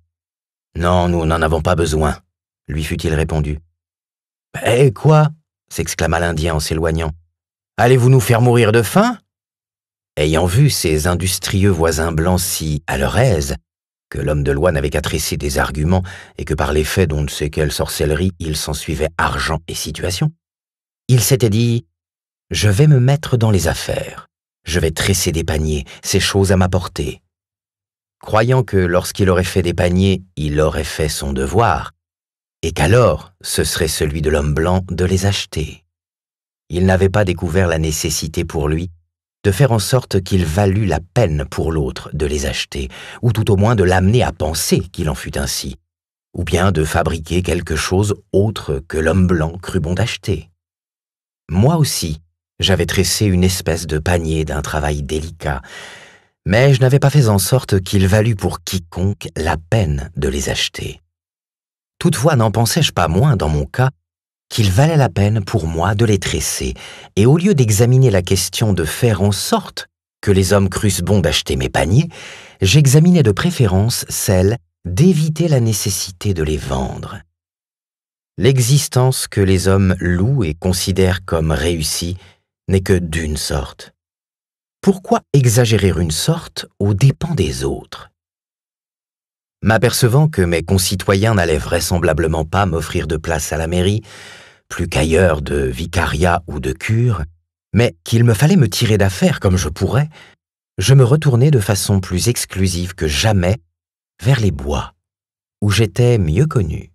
Non, nous n'en avons pas besoin, lui fut-il répondu. Eh quoi s'exclama l'Indien en s'éloignant. Allez-vous nous faire mourir de faim Ayant vu ces industrieux voisins blancs si à leur aise, que l'homme de loi n'avait qu'à tresser des arguments et que par l'effet faits d'on ne sait quelle sorcellerie il s'en suivait argent et situation, il s'était dit Je vais me mettre dans les affaires, je vais tresser des paniers, ces choses à ma portée. Croyant que lorsqu'il aurait fait des paniers, il aurait fait son devoir, et qu'alors ce serait celui de l'homme blanc de les acheter. Il n'avait pas découvert la nécessité pour lui de faire en sorte qu'il valût la peine pour l'autre de les acheter, ou tout au moins de l'amener à penser qu'il en fut ainsi, ou bien de fabriquer quelque chose autre que l'homme blanc crut bon d'acheter. Moi aussi, j'avais tressé une espèce de panier d'un travail délicat, mais je n'avais pas fait en sorte qu'il valût pour quiconque la peine de les acheter. Toutefois, n'en pensais-je pas moins, dans mon cas, qu'il valait la peine pour moi de les tresser, et au lieu d'examiner la question de faire en sorte que les hommes crussent bon d'acheter mes paniers, j'examinais de préférence celle d'éviter la nécessité de les vendre. L'existence que les hommes louent et considèrent comme réussie n'est que d'une sorte. Pourquoi exagérer une sorte aux dépens des autres M'apercevant que mes concitoyens n'allaient vraisemblablement pas m'offrir de place à la mairie, plus qu'ailleurs de vicariat ou de cure, mais qu'il me fallait me tirer d'affaire comme je pourrais, je me retournai de façon plus exclusive que jamais vers les bois, où j'étais mieux connu.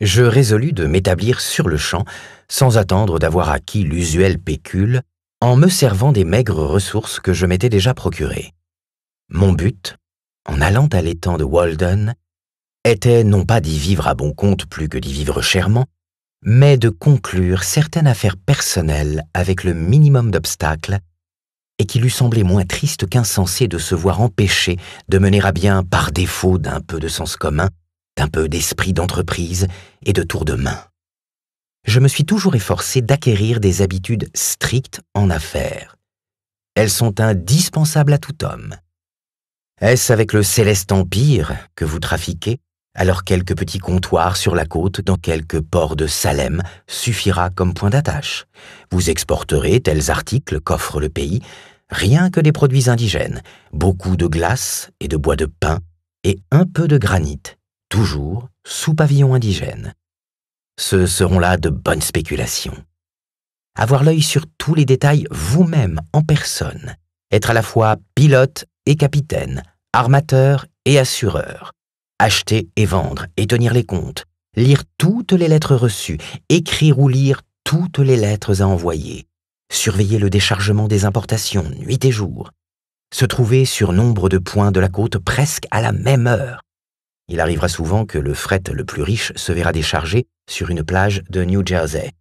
Je résolus de m'établir sur le champ, sans attendre d'avoir acquis l'usuel pécule, en me servant des maigres ressources que je m'étais déjà procurées. Mon but en allant à l'étang de Walden, était non pas d'y vivre à bon compte plus que d'y vivre chèrement, mais de conclure certaines affaires personnelles avec le minimum d'obstacles, et qu'il lui semblé moins triste qu'insensé de se voir empêcher de mener à bien, par défaut d'un peu de sens commun, d'un peu d'esprit d'entreprise et de tour de main. Je me suis toujours efforcé d'acquérir des habitudes strictes en affaires. Elles sont indispensables à tout homme. Est-ce avec le céleste empire que vous trafiquez alors quelques petits comptoirs sur la côte dans quelques ports de Salem suffira comme point d'attache. Vous exporterez tels articles qu'offre le pays, rien que des produits indigènes, beaucoup de glace et de bois de pin, et un peu de granit, toujours sous pavillon indigène. Ce seront là de bonnes spéculations. Avoir l'œil sur tous les détails vous-même en personne, être à la fois pilote et capitaine, armateur et assureur, acheter et vendre et tenir les comptes, lire toutes les lettres reçues, écrire ou lire toutes les lettres à envoyer, surveiller le déchargement des importations nuit et jour, se trouver sur nombre de points de la côte presque à la même heure. Il arrivera souvent que le fret le plus riche se verra déchargé sur une plage de New Jersey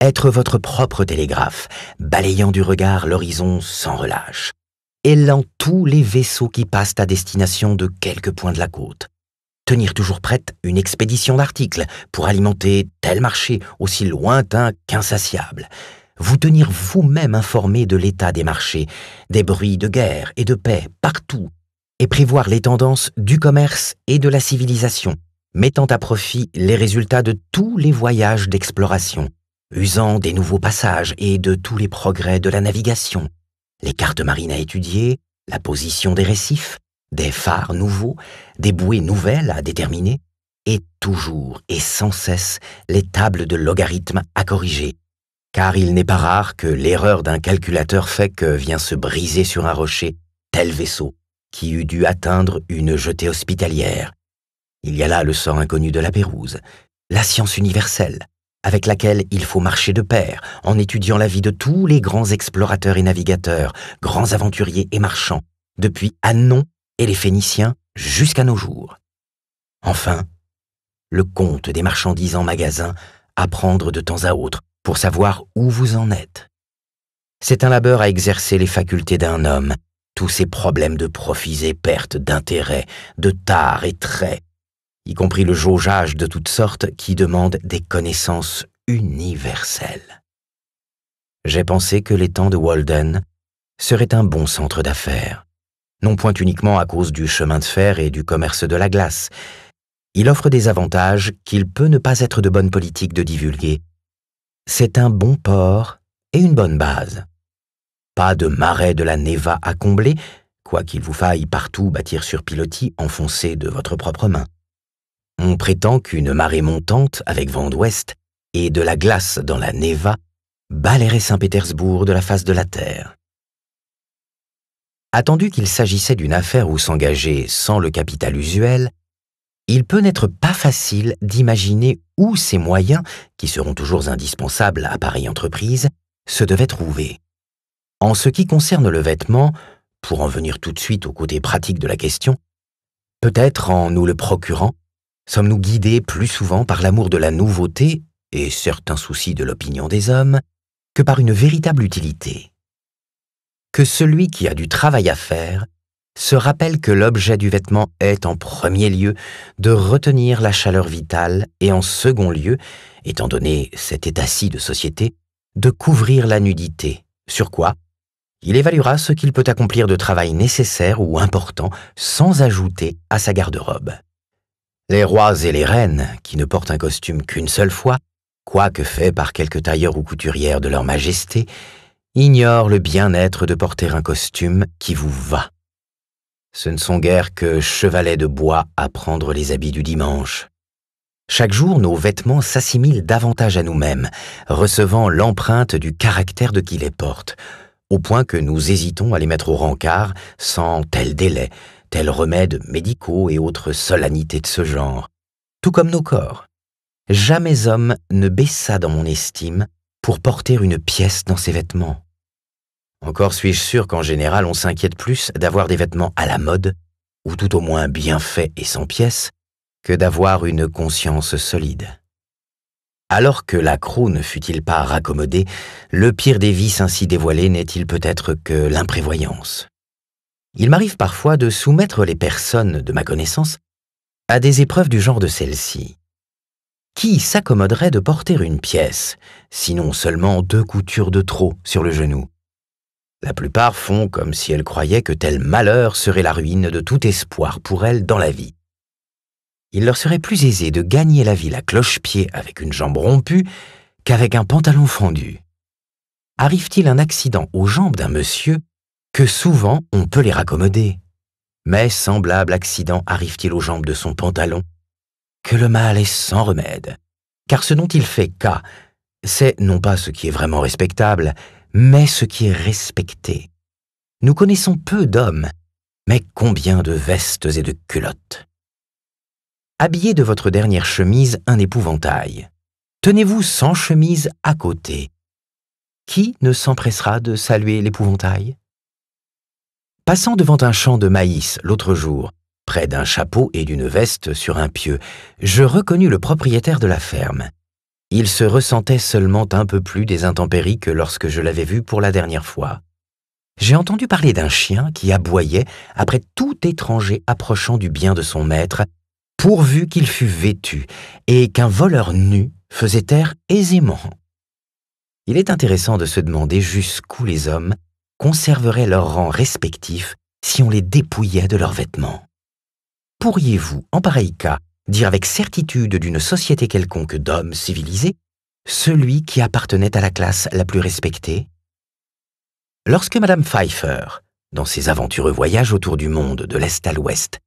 être votre propre télégraphe, balayant du regard l'horizon sans relâche, élan tous les vaisseaux qui passent à destination de quelques points de la côte, tenir toujours prête une expédition d'articles pour alimenter tel marché aussi lointain qu'insatiable, vous tenir vous-même informé de l'état des marchés, des bruits de guerre et de paix partout, et prévoir les tendances du commerce et de la civilisation, mettant à profit les résultats de tous les voyages d'exploration, usant des nouveaux passages et de tous les progrès de la navigation, les cartes marines à étudier, la position des récifs, des phares nouveaux, des bouées nouvelles à déterminer, et toujours et sans cesse les tables de logarithmes à corriger, car il n'est pas rare que l'erreur d'un calculateur fait que vient se briser sur un rocher tel vaisseau qui eût dû atteindre une jetée hospitalière. Il y a là le sort inconnu de la Pérouse, la science universelle, avec laquelle il faut marcher de pair, en étudiant la vie de tous les grands explorateurs et navigateurs, grands aventuriers et marchands, depuis Annon et les Phéniciens jusqu'à nos jours. Enfin, le compte des marchandises en magasin à prendre de temps à autre pour savoir où vous en êtes. C'est un labeur à exercer les facultés d'un homme, tous ces problèmes de profits et pertes, d'intérêts, de tares et traits, y compris le jaugeage de toutes sortes qui demande des connaissances universelles. J'ai pensé que l'étang de Walden serait un bon centre d'affaires, non point uniquement à cause du chemin de fer et du commerce de la glace. Il offre des avantages qu'il peut ne pas être de bonne politique de divulguer. C'est un bon port et une bonne base. Pas de marais de la Neva à combler, quoiqu'il vous faille partout bâtir sur pilotis enfoncés de votre propre main on prétend qu'une marée montante avec vent d'ouest et de la glace dans la Neva balayerait Saint-Pétersbourg de la face de la Terre. Attendu qu'il s'agissait d'une affaire où s'engager sans le capital usuel, il peut n'être pas facile d'imaginer où ces moyens, qui seront toujours indispensables à pareille entreprise, se devaient trouver. En ce qui concerne le vêtement, pour en venir tout de suite au côté pratique de la question, peut-être en nous le procurant Sommes-nous guidés plus souvent par l'amour de la nouveauté et certains soucis de l'opinion des hommes que par une véritable utilité Que celui qui a du travail à faire se rappelle que l'objet du vêtement est en premier lieu de retenir la chaleur vitale et en second lieu, étant donné cet état-ci de société, de couvrir la nudité, sur quoi il évaluera ce qu'il peut accomplir de travail nécessaire ou important sans ajouter à sa garde-robe. Les rois et les reines, qui ne portent un costume qu'une seule fois, quoique fait par quelque tailleur ou couturière de leur majesté, ignorent le bien-être de porter un costume qui vous va. Ce ne sont guère que chevalets de bois à prendre les habits du dimanche. Chaque jour, nos vêtements s'assimilent davantage à nous-mêmes, recevant l'empreinte du caractère de qui les porte, au point que nous hésitons à les mettre au rencard sans tel délai, tels remèdes médicaux et autres solennités de ce genre, tout comme nos corps. Jamais homme ne baissa dans mon estime pour porter une pièce dans ses vêtements. Encore suis-je sûr qu'en général on s'inquiète plus d'avoir des vêtements à la mode, ou tout au moins bien faits et sans pièces, que d'avoir une conscience solide. Alors que la ne fut-il pas raccommodée, le pire des vices ainsi dévoilés n'est-il peut-être que l'imprévoyance il m'arrive parfois de soumettre les personnes de ma connaissance à des épreuves du genre de celle-ci. Qui s'accommoderait de porter une pièce, sinon seulement deux coutures de trop sur le genou La plupart font comme si elles croyaient que tel malheur serait la ruine de tout espoir pour elles dans la vie. Il leur serait plus aisé de gagner la ville à cloche-pied avec une jambe rompue qu'avec un pantalon fendu. Arrive-t-il un accident aux jambes d'un monsieur que souvent on peut les raccommoder. Mais semblable accident arrive-t-il aux jambes de son pantalon Que le mal est sans remède. Car ce dont il fait cas, c'est non pas ce qui est vraiment respectable, mais ce qui est respecté. Nous connaissons peu d'hommes, mais combien de vestes et de culottes. Habillez de votre dernière chemise un épouvantail. Tenez-vous sans chemise à côté. Qui ne s'empressera de saluer l'épouvantail Passant devant un champ de maïs l'autre jour, près d'un chapeau et d'une veste sur un pieu, je reconnus le propriétaire de la ferme. Il se ressentait seulement un peu plus des intempéries que lorsque je l'avais vu pour la dernière fois. J'ai entendu parler d'un chien qui aboyait après tout étranger approchant du bien de son maître, pourvu qu'il fût vêtu, et qu'un voleur nu faisait taire aisément. Il est intéressant de se demander jusqu'où les hommes conserveraient leur rang respectif si on les dépouillait de leurs vêtements. Pourriez-vous, en pareil cas, dire avec certitude d'une société quelconque d'hommes civilisés celui qui appartenait à la classe la plus respectée Lorsque Madame Pfeiffer, dans ses aventureux voyages autour du monde de l'Est à l'Ouest,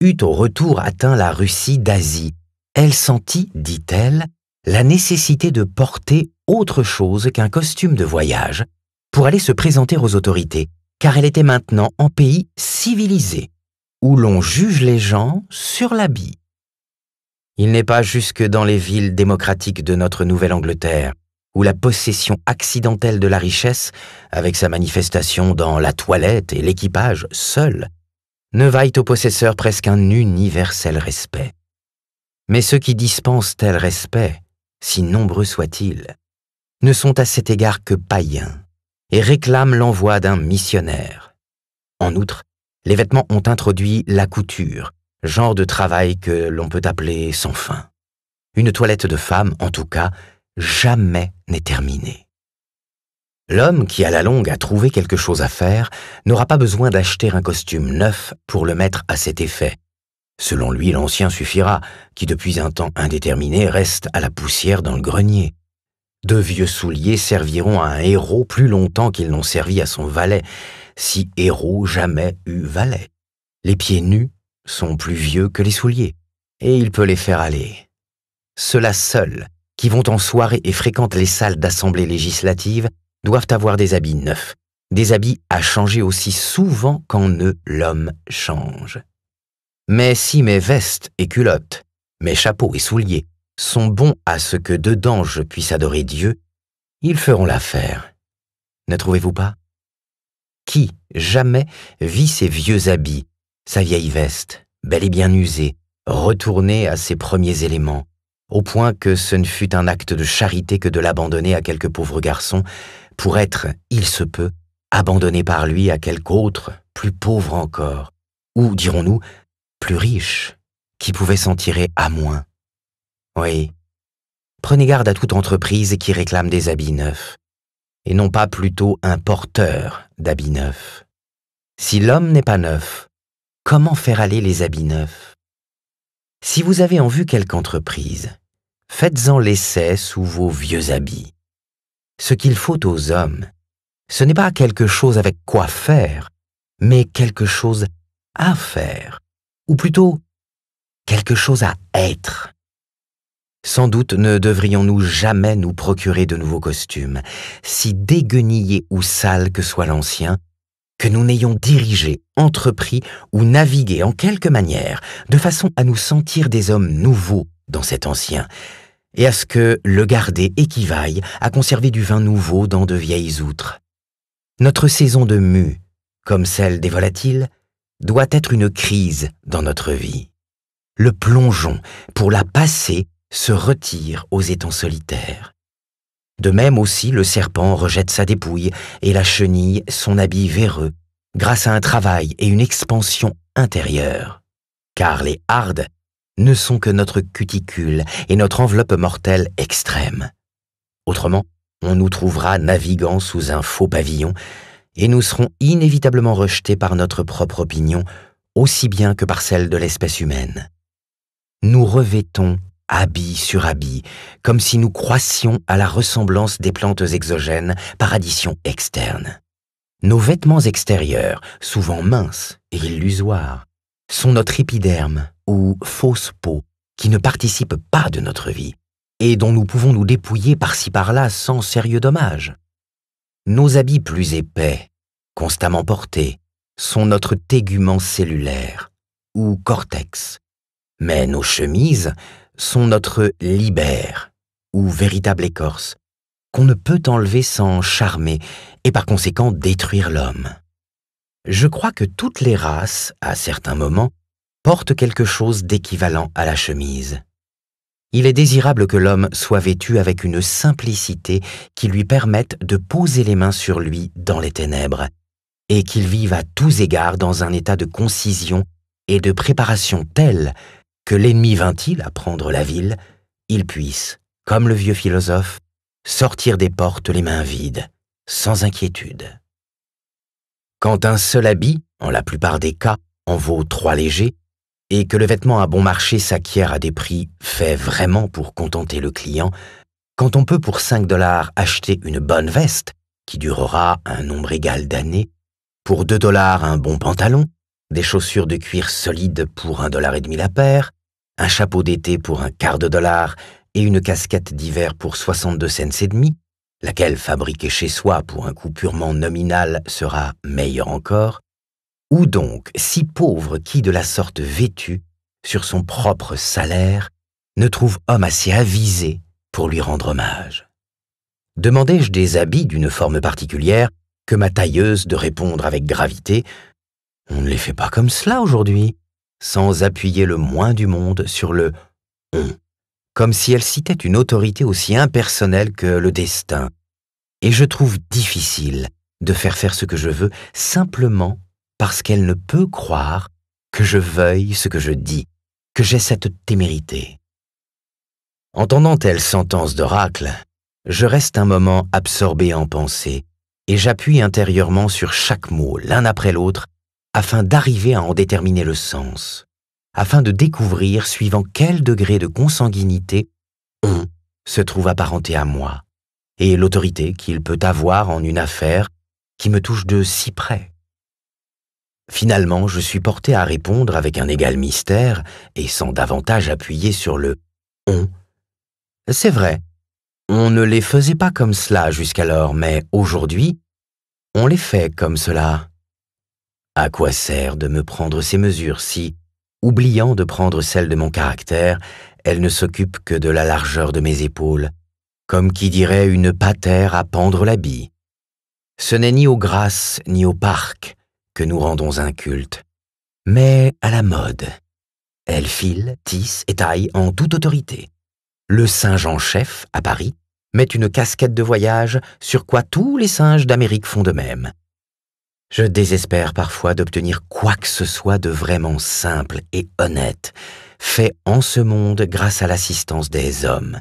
eut au retour atteint la Russie d'Asie, elle sentit, dit-elle, la nécessité de porter autre chose qu'un costume de voyage pour aller se présenter aux autorités, car elle était maintenant en pays civilisé, où l'on juge les gens sur l'habit. Il n'est pas jusque dans les villes démocratiques de notre Nouvelle-Angleterre, où la possession accidentelle de la richesse, avec sa manifestation dans la toilette et l'équipage seul, ne vaille au possesseur presque un universel respect. Mais ceux qui dispensent tel respect, si nombreux soient-ils, ne sont à cet égard que païens et réclame l'envoi d'un missionnaire. En outre, les vêtements ont introduit la couture, genre de travail que l'on peut appeler sans fin. Une toilette de femme, en tout cas, jamais n'est terminée. L'homme qui à la longue a trouvé quelque chose à faire n'aura pas besoin d'acheter un costume neuf pour le mettre à cet effet. Selon lui, l'ancien suffira, qui depuis un temps indéterminé reste à la poussière dans le grenier. Deux vieux souliers serviront à un héros plus longtemps qu'ils n'ont servi à son valet, si héros jamais eut valet. Les pieds nus sont plus vieux que les souliers, et il peut les faire aller. Ceux-là seuls, qui vont en soirée et fréquentent les salles d'assemblée législative, doivent avoir des habits neufs, des habits à changer aussi souvent qu'en eux l'homme change. Mais si mes vestes et culottes, mes chapeaux et souliers, sont bons à ce que dedans je puisse adorer Dieu, ils feront l'affaire. Ne trouvez-vous pas Qui, jamais, vit ses vieux habits, sa vieille veste, bel et bien usée, retournée à ses premiers éléments, au point que ce ne fut un acte de charité que de l'abandonner à quelque pauvre garçon, pour être, il se peut, abandonné par lui à quelque autre, plus pauvre encore, ou, dirons-nous, plus riche, qui pouvait s'en tirer à moins. Oui. Prenez garde à toute entreprise qui réclame des habits neufs, et non pas plutôt un porteur d'habits neufs. Si l'homme n'est pas neuf, comment faire aller les habits neufs Si vous avez en vue quelque entreprise, faites-en l'essai sous vos vieux habits. Ce qu'il faut aux hommes, ce n'est pas quelque chose avec quoi faire, mais quelque chose à faire, ou plutôt quelque chose à être. Sans doute ne devrions-nous jamais nous procurer de nouveaux costumes, si déguenillés ou sales que soit l'ancien, que nous n'ayons dirigé, entrepris ou navigué en quelque manière, de façon à nous sentir des hommes nouveaux dans cet ancien, et à ce que le garder équivaille à conserver du vin nouveau dans de vieilles outres. Notre saison de mue, comme celle des volatiles, doit être une crise dans notre vie. Le plongeons pour la passer se retire aux étangs solitaires. De même aussi le serpent rejette sa dépouille et la chenille son habit véreux grâce à un travail et une expansion intérieure. Car les hardes ne sont que notre cuticule et notre enveloppe mortelle extrême. Autrement, on nous trouvera naviguant sous un faux pavillon et nous serons inévitablement rejetés par notre propre opinion aussi bien que par celle de l'espèce humaine. Nous revêtons habit sur habit, comme si nous croissions à la ressemblance des plantes exogènes par addition externe. Nos vêtements extérieurs, souvent minces et illusoires, sont notre épiderme ou fausse peau qui ne participe pas de notre vie et dont nous pouvons nous dépouiller par-ci par-là sans sérieux dommage. Nos habits plus épais, constamment portés, sont notre tégument cellulaire ou cortex. Mais nos chemises sont notre libère, ou véritable écorce, qu'on ne peut enlever sans charmer et par conséquent détruire l'homme. Je crois que toutes les races, à certains moments, portent quelque chose d'équivalent à la chemise. Il est désirable que l'homme soit vêtu avec une simplicité qui lui permette de poser les mains sur lui dans les ténèbres, et qu'il vive à tous égards dans un état de concision et de préparation telle que l'ennemi vint-il à prendre la ville, il puisse, comme le vieux philosophe, sortir des portes les mains vides, sans inquiétude. Quand un seul habit, en la plupart des cas, en vaut trois légers, et que le vêtement à bon marché s'acquiert à des prix faits vraiment pour contenter le client, quand on peut pour 5 dollars acheter une bonne veste, qui durera un nombre égal d'années, pour deux dollars un bon pantalon, des chaussures de cuir solides pour un dollar et demi la paire, un chapeau d'été pour un quart de dollar et une casquette d'hiver pour 62 cents et demi, laquelle fabriquée chez soi pour un coût purement nominal sera meilleure encore, ou donc si pauvre qui de la sorte vêtu, sur son propre salaire, ne trouve homme assez avisé pour lui rendre hommage Demandai-je des habits d'une forme particulière que ma tailleuse de répondre avec gravité On ne les fait pas comme cela aujourd'hui sans appuyer le moins du monde sur le on, comme si elle citait une autorité aussi impersonnelle que le destin. Et je trouve difficile de faire faire ce que je veux simplement parce qu'elle ne peut croire que je veuille ce que je dis, que j'ai cette témérité. Entendant telle sentence d'oracle, je reste un moment absorbé en pensée, et j'appuie intérieurement sur chaque mot, l'un après l'autre, afin d'arriver à en déterminer le sens, afin de découvrir suivant quel degré de consanguinité on se trouve apparenté à moi, et l'autorité qu'il peut avoir en une affaire qui me touche de si près. Finalement, je suis porté à répondre avec un égal mystère et sans davantage appuyer sur le on. C'est vrai, on ne les faisait pas comme cela jusqu'alors, mais aujourd'hui, on les fait comme cela. À quoi sert de me prendre ces mesures si, oubliant de prendre celles de mon caractère, elle ne s'occupe que de la largeur de mes épaules, comme qui dirait une patère à pendre l'habit Ce n'est ni aux grâces ni au parc que nous rendons un culte, mais à la mode. Elle file, tisse et taille en toute autorité. Le singe en chef, à Paris, met une casquette de voyage sur quoi tous les singes d'Amérique font de même. Je désespère parfois d'obtenir quoi que ce soit de vraiment simple et honnête, fait en ce monde grâce à l'assistance des hommes.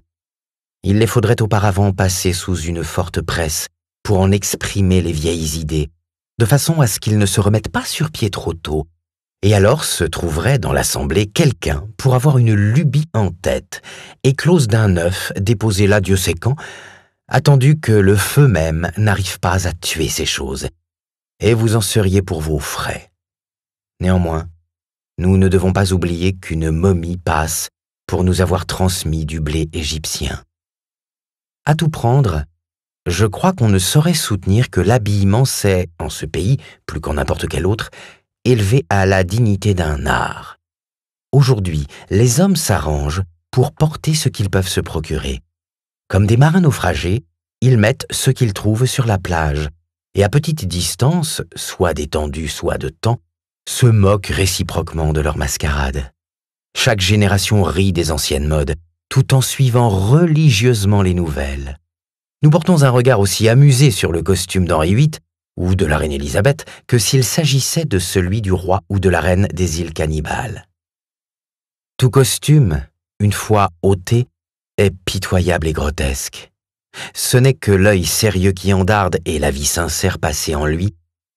Il les faudrait auparavant passer sous une forte presse pour en exprimer les vieilles idées, de façon à ce qu'ils ne se remettent pas sur pied trop tôt, et alors se trouverait dans l'Assemblée quelqu'un pour avoir une lubie en tête, éclose d'un œuf déposé là Dieu sait quand, attendu que le feu même n'arrive pas à tuer ces choses et vous en seriez pour vos frais. Néanmoins, nous ne devons pas oublier qu'une momie passe pour nous avoir transmis du blé égyptien. À tout prendre, je crois qu'on ne saurait soutenir que l'habillement s'est, en ce pays, plus qu'en n'importe quel autre, élevé à la dignité d'un art. Aujourd'hui, les hommes s'arrangent pour porter ce qu'ils peuvent se procurer. Comme des marins naufragés, ils mettent ce qu'ils trouvent sur la plage, et à petite distance, soit d'étendue, soit de temps, se moquent réciproquement de leur mascarade. Chaque génération rit des anciennes modes, tout en suivant religieusement les nouvelles. Nous portons un regard aussi amusé sur le costume d'Henri VIII ou de la reine Élisabeth que s'il s'agissait de celui du roi ou de la reine des îles cannibales. Tout costume, une fois ôté, est pitoyable et grotesque. Ce n'est que l'œil sérieux qui endarde et la vie sincère passée en lui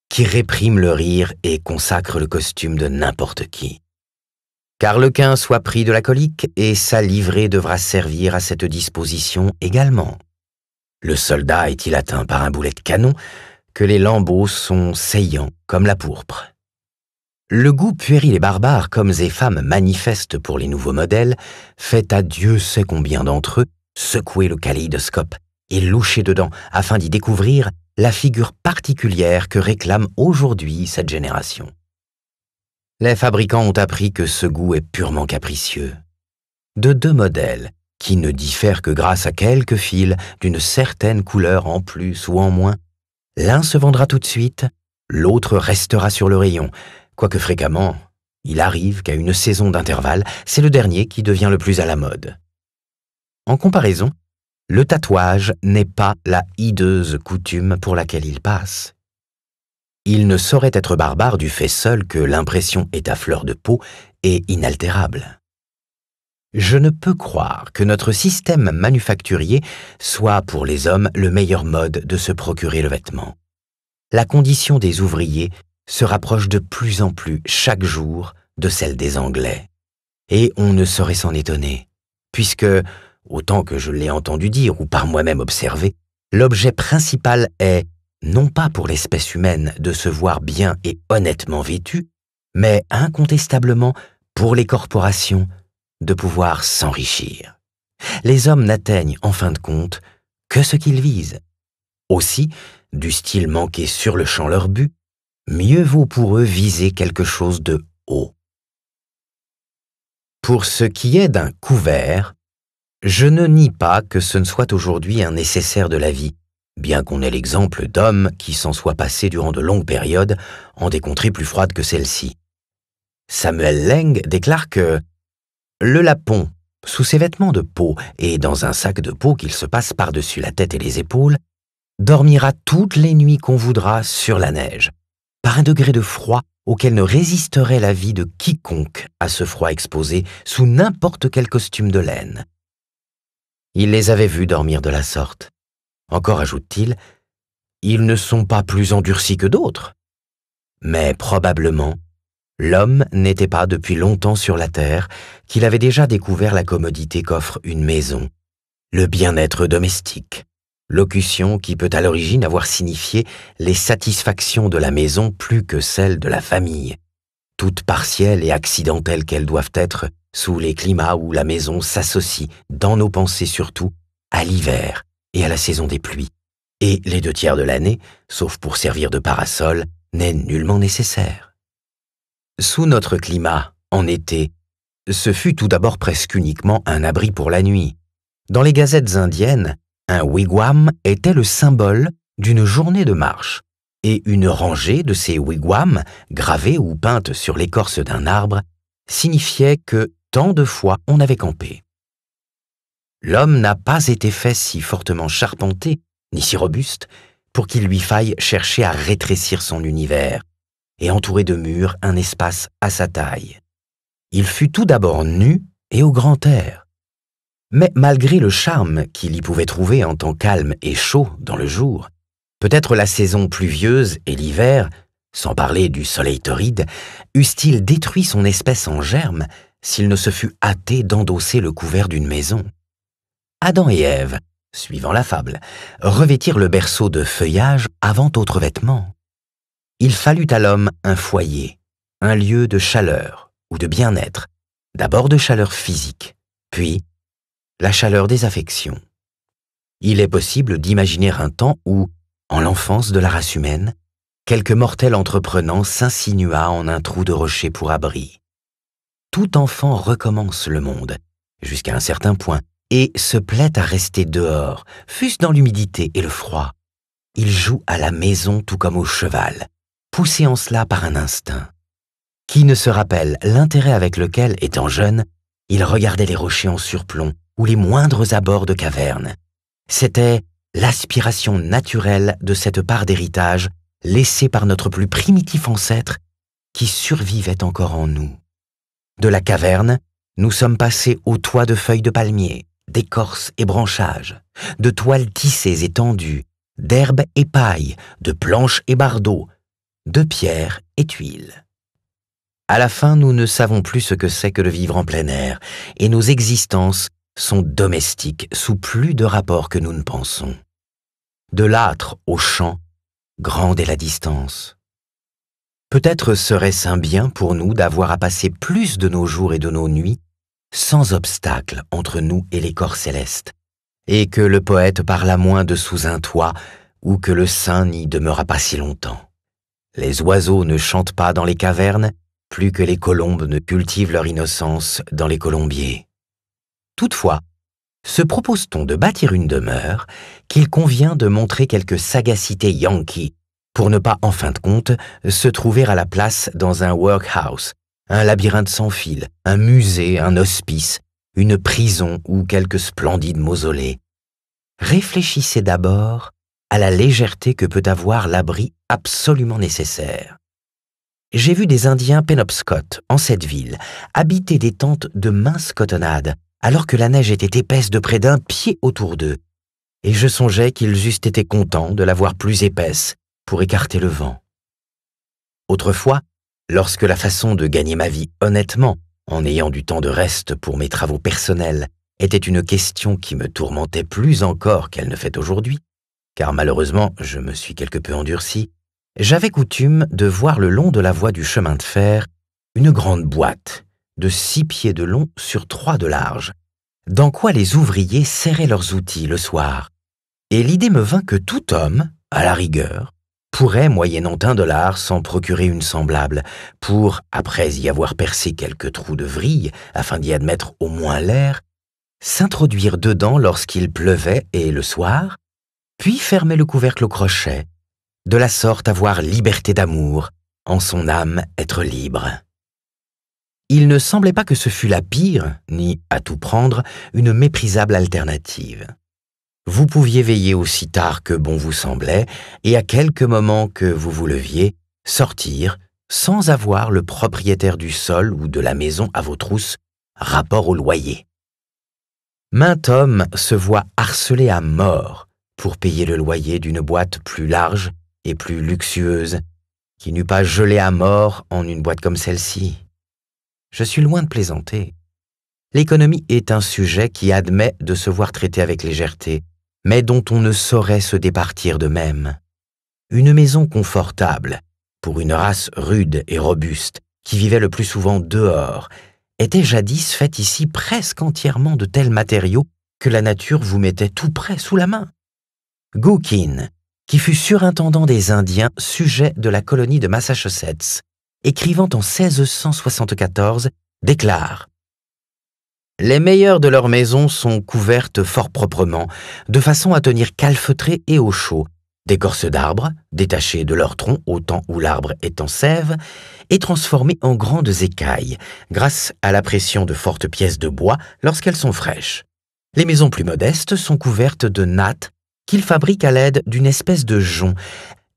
qui réprime le rire et consacre le costume de n'importe qui. Car lequin soit pris de la colique et sa livrée devra servir à cette disposition également. Le soldat est-il atteint par un boulet de canon que les lambeaux sont saillants comme la pourpre. Le goût puéril les barbares comme et femmes manifestent pour les nouveaux modèles fait à Dieu sait combien d'entre eux secouer le kaléidoscope et loucher dedans afin d'y découvrir la figure particulière que réclame aujourd'hui cette génération. Les fabricants ont appris que ce goût est purement capricieux. De deux modèles, qui ne diffèrent que grâce à quelques fils d'une certaine couleur en plus ou en moins, l'un se vendra tout de suite, l'autre restera sur le rayon, quoique fréquemment, il arrive qu'à une saison d'intervalle, c'est le dernier qui devient le plus à la mode. En comparaison, le tatouage n'est pas la hideuse coutume pour laquelle il passe. Il ne saurait être barbare du fait seul que l'impression est à fleur de peau et inaltérable. Je ne peux croire que notre système manufacturier soit pour les hommes le meilleur mode de se procurer le vêtement. La condition des ouvriers se rapproche de plus en plus chaque jour de celle des Anglais. Et on ne saurait s'en étonner, puisque autant que je l'ai entendu dire ou par moi-même observé, l'objet principal est, non pas pour l'espèce humaine de se voir bien et honnêtement vêtue, mais incontestablement pour les corporations de pouvoir s'enrichir. Les hommes n'atteignent, en fin de compte, que ce qu'ils visent. Aussi, du style manquer sur le champ leur but, mieux vaut pour eux viser quelque chose de haut. Pour ce qui est d'un couvert, je ne nie pas que ce ne soit aujourd'hui un nécessaire de la vie, bien qu'on ait l'exemple d'hommes qui s'en soient passés durant de longues périodes en des contrées plus froides que celles-ci. ci Samuel Leng déclare que le lapon, sous ses vêtements de peau et dans un sac de peau qu'il se passe par-dessus la tête et les épaules, dormira toutes les nuits qu'on voudra sur la neige, par un degré de froid auquel ne résisterait la vie de quiconque à ce froid exposé sous n'importe quel costume de laine il les avait vus dormir de la sorte. Encore ajoute-t-il, ils ne sont pas plus endurcis que d'autres. Mais probablement, l'homme n'était pas depuis longtemps sur la terre qu'il avait déjà découvert la commodité qu'offre une maison, le bien-être domestique, locution qui peut à l'origine avoir signifié les satisfactions de la maison plus que celles de la famille toutes partielles et accidentelles qu'elles doivent être, sous les climats où la maison s'associe, dans nos pensées surtout, à l'hiver et à la saison des pluies. Et les deux tiers de l'année, sauf pour servir de parasol, n'est nullement nécessaire. Sous notre climat, en été, ce fut tout d'abord presque uniquement un abri pour la nuit. Dans les gazettes indiennes, un wigwam était le symbole d'une journée de marche, et une rangée de ces wigwams, gravées ou peintes sur l'écorce d'un arbre, signifiait que tant de fois on avait campé. L'homme n'a pas été fait si fortement charpenté, ni si robuste, pour qu'il lui faille chercher à rétrécir son univers et entourer de murs un espace à sa taille. Il fut tout d'abord nu et au grand air. Mais malgré le charme qu'il y pouvait trouver en temps calme et chaud dans le jour, Peut-être la saison pluvieuse et l'hiver, sans parler du soleil torride, eussent-ils détruit son espèce en germe s'il ne se fût hâté d'endosser le couvert d'une maison. Adam et Ève, suivant la fable, revêtirent le berceau de feuillage avant autres vêtements. Il fallut à l'homme un foyer, un lieu de chaleur ou de bien-être, d'abord de chaleur physique, puis la chaleur des affections. Il est possible d'imaginer un temps où, en l'enfance de la race humaine, quelque mortel entreprenant s'insinua en un trou de rocher pour abri. Tout enfant recommence le monde, jusqu'à un certain point, et se plaît à rester dehors, fût-ce dans l'humidité et le froid. Il joue à la maison tout comme au cheval, poussé en cela par un instinct. Qui ne se rappelle l'intérêt avec lequel, étant jeune, il regardait les rochers en surplomb ou les moindres abords de cavernes C'était l'aspiration naturelle de cette part d'héritage laissée par notre plus primitif ancêtre qui survivait encore en nous. De la caverne, nous sommes passés au toit de feuilles de palmier, d'écorces et branchages, de toiles tissées et tendues, d'herbes et paille, de planches et bardeaux, de pierres et tuiles. À la fin, nous ne savons plus ce que c'est que de vivre en plein air, et nos existences sont domestiques sous plus de rapports que nous ne pensons. De l'âtre au champ, grande est la distance. Peut-être serait-ce un bien pour nous d'avoir à passer plus de nos jours et de nos nuits sans obstacle entre nous et les corps célestes, et que le poète parle moins de sous un toit, ou que le saint n'y demeura pas si longtemps. Les oiseaux ne chantent pas dans les cavernes, plus que les colombes ne cultivent leur innocence dans les colombiers. Toutefois, se propose-t-on de bâtir une demeure qu'il convient de montrer quelque sagacité yankee pour ne pas, en fin de compte, se trouver à la place dans un workhouse, un labyrinthe sans fil, un musée, un hospice, une prison ou quelque splendide mausolée. Réfléchissez d'abord à la légèreté que peut avoir l'abri absolument nécessaire. J'ai vu des Indiens Penobscot, en cette ville, habiter des tentes de minces cotonnades, alors que la neige était épaisse de près d'un pied autour d'eux, et je songeais qu'ils eussent été contents de l'avoir plus épaisse pour écarter le vent. Autrefois, lorsque la façon de gagner ma vie honnêtement, en ayant du temps de reste pour mes travaux personnels, était une question qui me tourmentait plus encore qu'elle ne fait aujourd'hui, car malheureusement je me suis quelque peu endurci, j'avais coutume de voir le long de la voie du chemin de fer une grande boîte de six pieds de long sur trois de large, dans quoi les ouvriers serraient leurs outils le soir. Et l'idée me vint que tout homme, à la rigueur, pourrait, moyennant un dollar, s'en procurer une semblable, pour, après y avoir percé quelques trous de vrille, afin d'y admettre au moins l'air, s'introduire dedans lorsqu'il pleuvait et le soir, puis fermer le couvercle au crochet, de la sorte avoir liberté d'amour, en son âme être libre il ne semblait pas que ce fût la pire, ni, à tout prendre, une méprisable alternative. Vous pouviez veiller aussi tard que bon vous semblait, et à quelque moment que vous vous leviez, sortir, sans avoir le propriétaire du sol ou de la maison à vos trousses, rapport au loyer. Maint homme se voit harcelé à mort pour payer le loyer d'une boîte plus large et plus luxueuse, qui n'eût pas gelé à mort en une boîte comme celle-ci. Je suis loin de plaisanter. L'économie est un sujet qui admet de se voir traité avec légèreté, mais dont on ne saurait se départir de même. Une maison confortable, pour une race rude et robuste, qui vivait le plus souvent dehors, était jadis faite ici presque entièrement de tels matériaux que la nature vous mettait tout près sous la main. Gookin, qui fut surintendant des Indiens, sujet de la colonie de Massachusetts, écrivant en 1674, déclare Les meilleures de leurs maisons sont couvertes fort proprement, de façon à tenir calfeutrées et au chaud, d'écorces d'arbres, détachées de leur tronc au temps où l'arbre est en sève, et transformées en grandes écailles, grâce à la pression de fortes pièces de bois lorsqu'elles sont fraîches. Les maisons plus modestes sont couvertes de nattes qu'ils fabriquent à l'aide d'une espèce de jonc,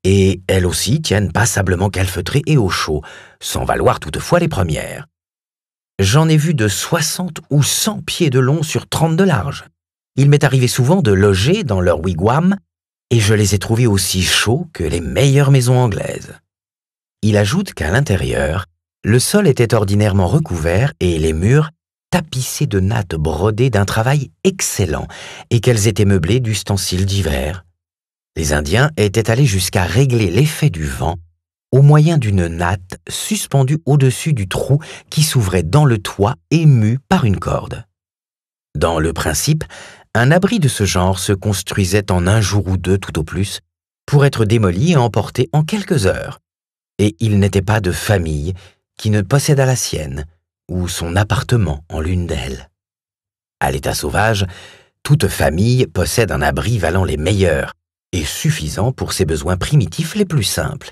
et elles aussi tiennent passablement calfeutrées et au chaud, sans valoir toutefois les premières. J'en ai vu de 60 ou 100 pieds de long sur 30 de large. Il m'est arrivé souvent de loger dans leur wigwam, et je les ai trouvés aussi chauds que les meilleures maisons anglaises. Il ajoute qu'à l'intérieur, le sol était ordinairement recouvert et les murs tapissés de nattes brodées d'un travail excellent, et qu'elles étaient meublées d'ustensiles divers, les Indiens étaient allés jusqu'à régler l'effet du vent au moyen d'une natte suspendue au-dessus du trou qui s'ouvrait dans le toit ému par une corde. Dans le principe, un abri de ce genre se construisait en un jour ou deux tout au plus, pour être démoli et emporté en quelques heures. Et il n'était pas de famille qui ne possédât la sienne, ou son appartement en l'une d'elles. À l'état sauvage, toute famille possède un abri valant les meilleurs, est suffisant pour ses besoins primitifs les plus simples.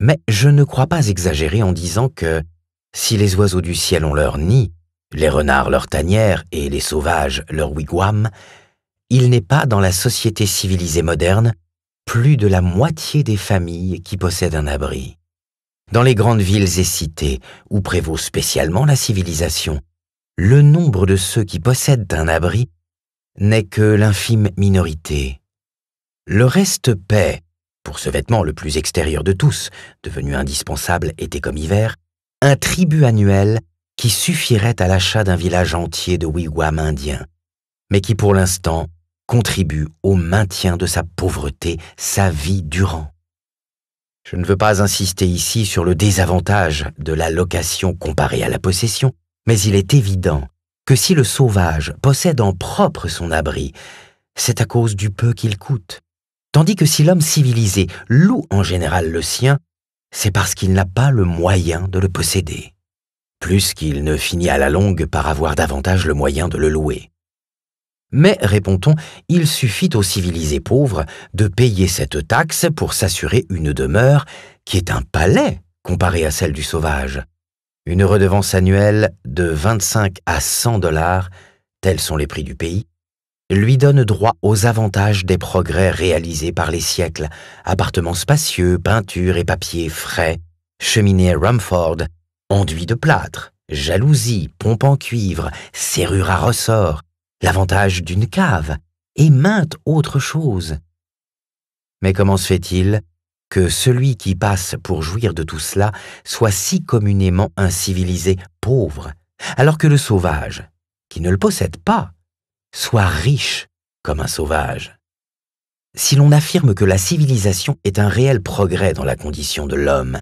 Mais je ne crois pas exagérer en disant que, si les oiseaux du ciel ont leur nid, les renards leur tanière et les sauvages leur wigwam, il n'est pas dans la société civilisée moderne plus de la moitié des familles qui possèdent un abri. Dans les grandes villes et cités, où prévaut spécialement la civilisation, le nombre de ceux qui possèdent un abri n'est que l'infime minorité. Le reste paie, pour ce vêtement le plus extérieur de tous, devenu indispensable été comme hiver, un tribut annuel qui suffirait à l'achat d'un village entier de wigwam indiens, mais qui pour l'instant contribue au maintien de sa pauvreté sa vie durant. Je ne veux pas insister ici sur le désavantage de la location comparée à la possession, mais il est évident que si le sauvage possède en propre son abri, c'est à cause du peu qu'il coûte. Tandis que si l'homme civilisé loue en général le sien, c'est parce qu'il n'a pas le moyen de le posséder, plus qu'il ne finit à la longue par avoir davantage le moyen de le louer. Mais, répond-on, il suffit aux civilisés pauvres de payer cette taxe pour s'assurer une demeure qui est un palais comparé à celle du sauvage. Une redevance annuelle de 25 à 100 dollars, tels sont les prix du pays, lui donne droit aux avantages des progrès réalisés par les siècles, appartements spacieux, peintures et papiers frais, cheminées Rumford, enduits de plâtre, jalousie, pompe en cuivre, serrure à ressort, l'avantage d'une cave, et maintes autres choses. Mais comment se fait-il que celui qui passe pour jouir de tout cela soit si communément un civilisé pauvre, alors que le sauvage, qui ne le possède pas, soit riche comme un sauvage. Si l'on affirme que la civilisation est un réel progrès dans la condition de l'homme,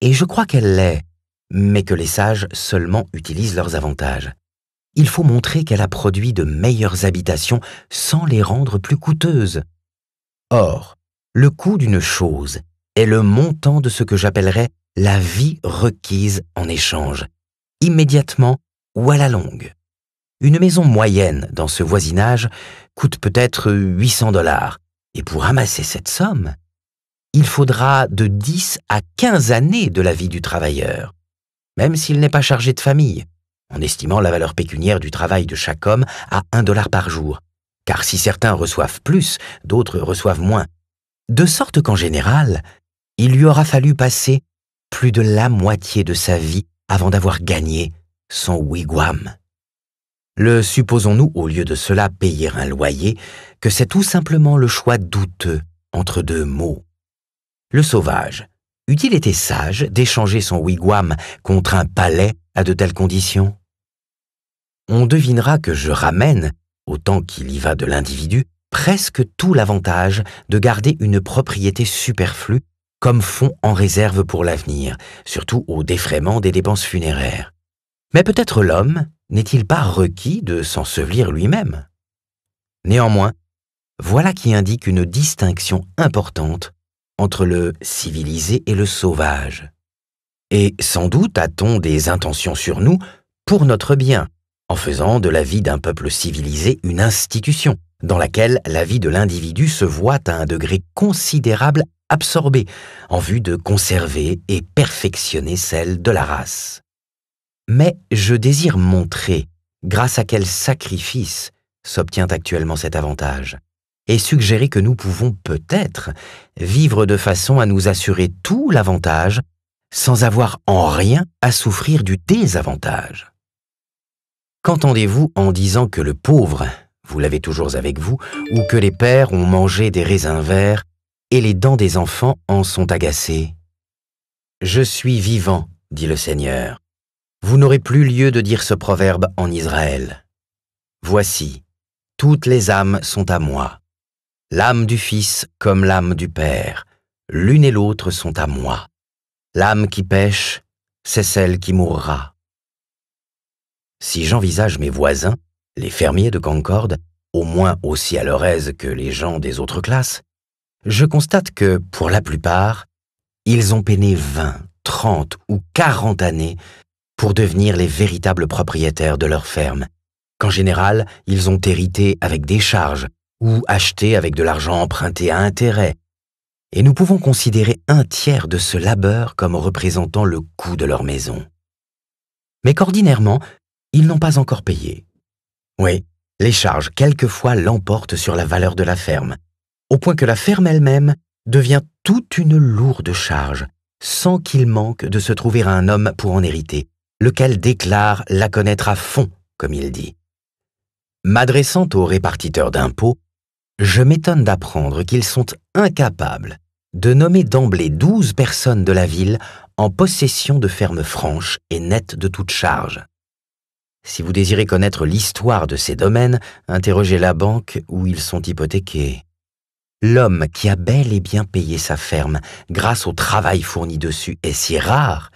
et je crois qu'elle l'est, mais que les sages seulement utilisent leurs avantages, il faut montrer qu'elle a produit de meilleures habitations sans les rendre plus coûteuses. Or, le coût d'une chose est le montant de ce que j'appellerais la vie requise en échange, immédiatement ou à la longue. Une maison moyenne dans ce voisinage coûte peut-être 800 dollars, et pour ramasser cette somme, il faudra de 10 à 15 années de la vie du travailleur, même s'il n'est pas chargé de famille, en estimant la valeur pécuniaire du travail de chaque homme à 1 dollar par jour, car si certains reçoivent plus, d'autres reçoivent moins, de sorte qu'en général, il lui aura fallu passer plus de la moitié de sa vie avant d'avoir gagné son wigwam le supposons-nous au lieu de cela payer un loyer, que c'est tout simplement le choix douteux entre deux mots. Le sauvage, eût-il été sage d'échanger son wigwam contre un palais à de telles conditions On devinera que je ramène, autant qu'il y va de l'individu, presque tout l'avantage de garder une propriété superflue comme fonds en réserve pour l'avenir, surtout au défraiement des dépenses funéraires. Mais peut-être l'homme, n'est-il pas requis de s'ensevelir lui-même Néanmoins, voilà qui indique une distinction importante entre le civilisé et le sauvage. Et sans doute a-t-on des intentions sur nous pour notre bien, en faisant de la vie d'un peuple civilisé une institution, dans laquelle la vie de l'individu se voit à un degré considérable absorbée, en vue de conserver et perfectionner celle de la race mais je désire montrer grâce à quel sacrifice s'obtient actuellement cet avantage, et suggérer que nous pouvons peut-être vivre de façon à nous assurer tout l'avantage sans avoir en rien à souffrir du désavantage. Qu'entendez-vous en disant que le pauvre, vous l'avez toujours avec vous, ou que les pères ont mangé des raisins verts et les dents des enfants en sont agacées Je suis vivant, dit le Seigneur, vous n'aurez plus lieu de dire ce proverbe en Israël. Voici, toutes les âmes sont à moi. L'âme du Fils comme l'âme du Père, l'une et l'autre sont à moi. L'âme qui pêche, c'est celle qui mourra. Si j'envisage mes voisins, les fermiers de Concorde, au moins aussi à leur aise que les gens des autres classes, je constate que, pour la plupart, ils ont peiné vingt, trente ou quarante années pour devenir les véritables propriétaires de leur ferme, qu'en général ils ont hérité avec des charges ou acheté avec de l'argent emprunté à intérêt. Et nous pouvons considérer un tiers de ce labeur comme représentant le coût de leur maison. Mais qu'ordinairement, ils n'ont pas encore payé. Oui, les charges quelquefois l'emportent sur la valeur de la ferme, au point que la ferme elle-même devient toute une lourde charge, sans qu'il manque de se trouver un homme pour en hériter, lequel déclare la connaître à fond, comme il dit. M'adressant aux répartiteurs d'impôts, je m'étonne d'apprendre qu'ils sont incapables de nommer d'emblée douze personnes de la ville en possession de fermes franches et nettes de toute charge. Si vous désirez connaître l'histoire de ces domaines, interrogez la banque où ils sont hypothéqués. L'homme qui a bel et bien payé sa ferme grâce au travail fourni dessus est si rare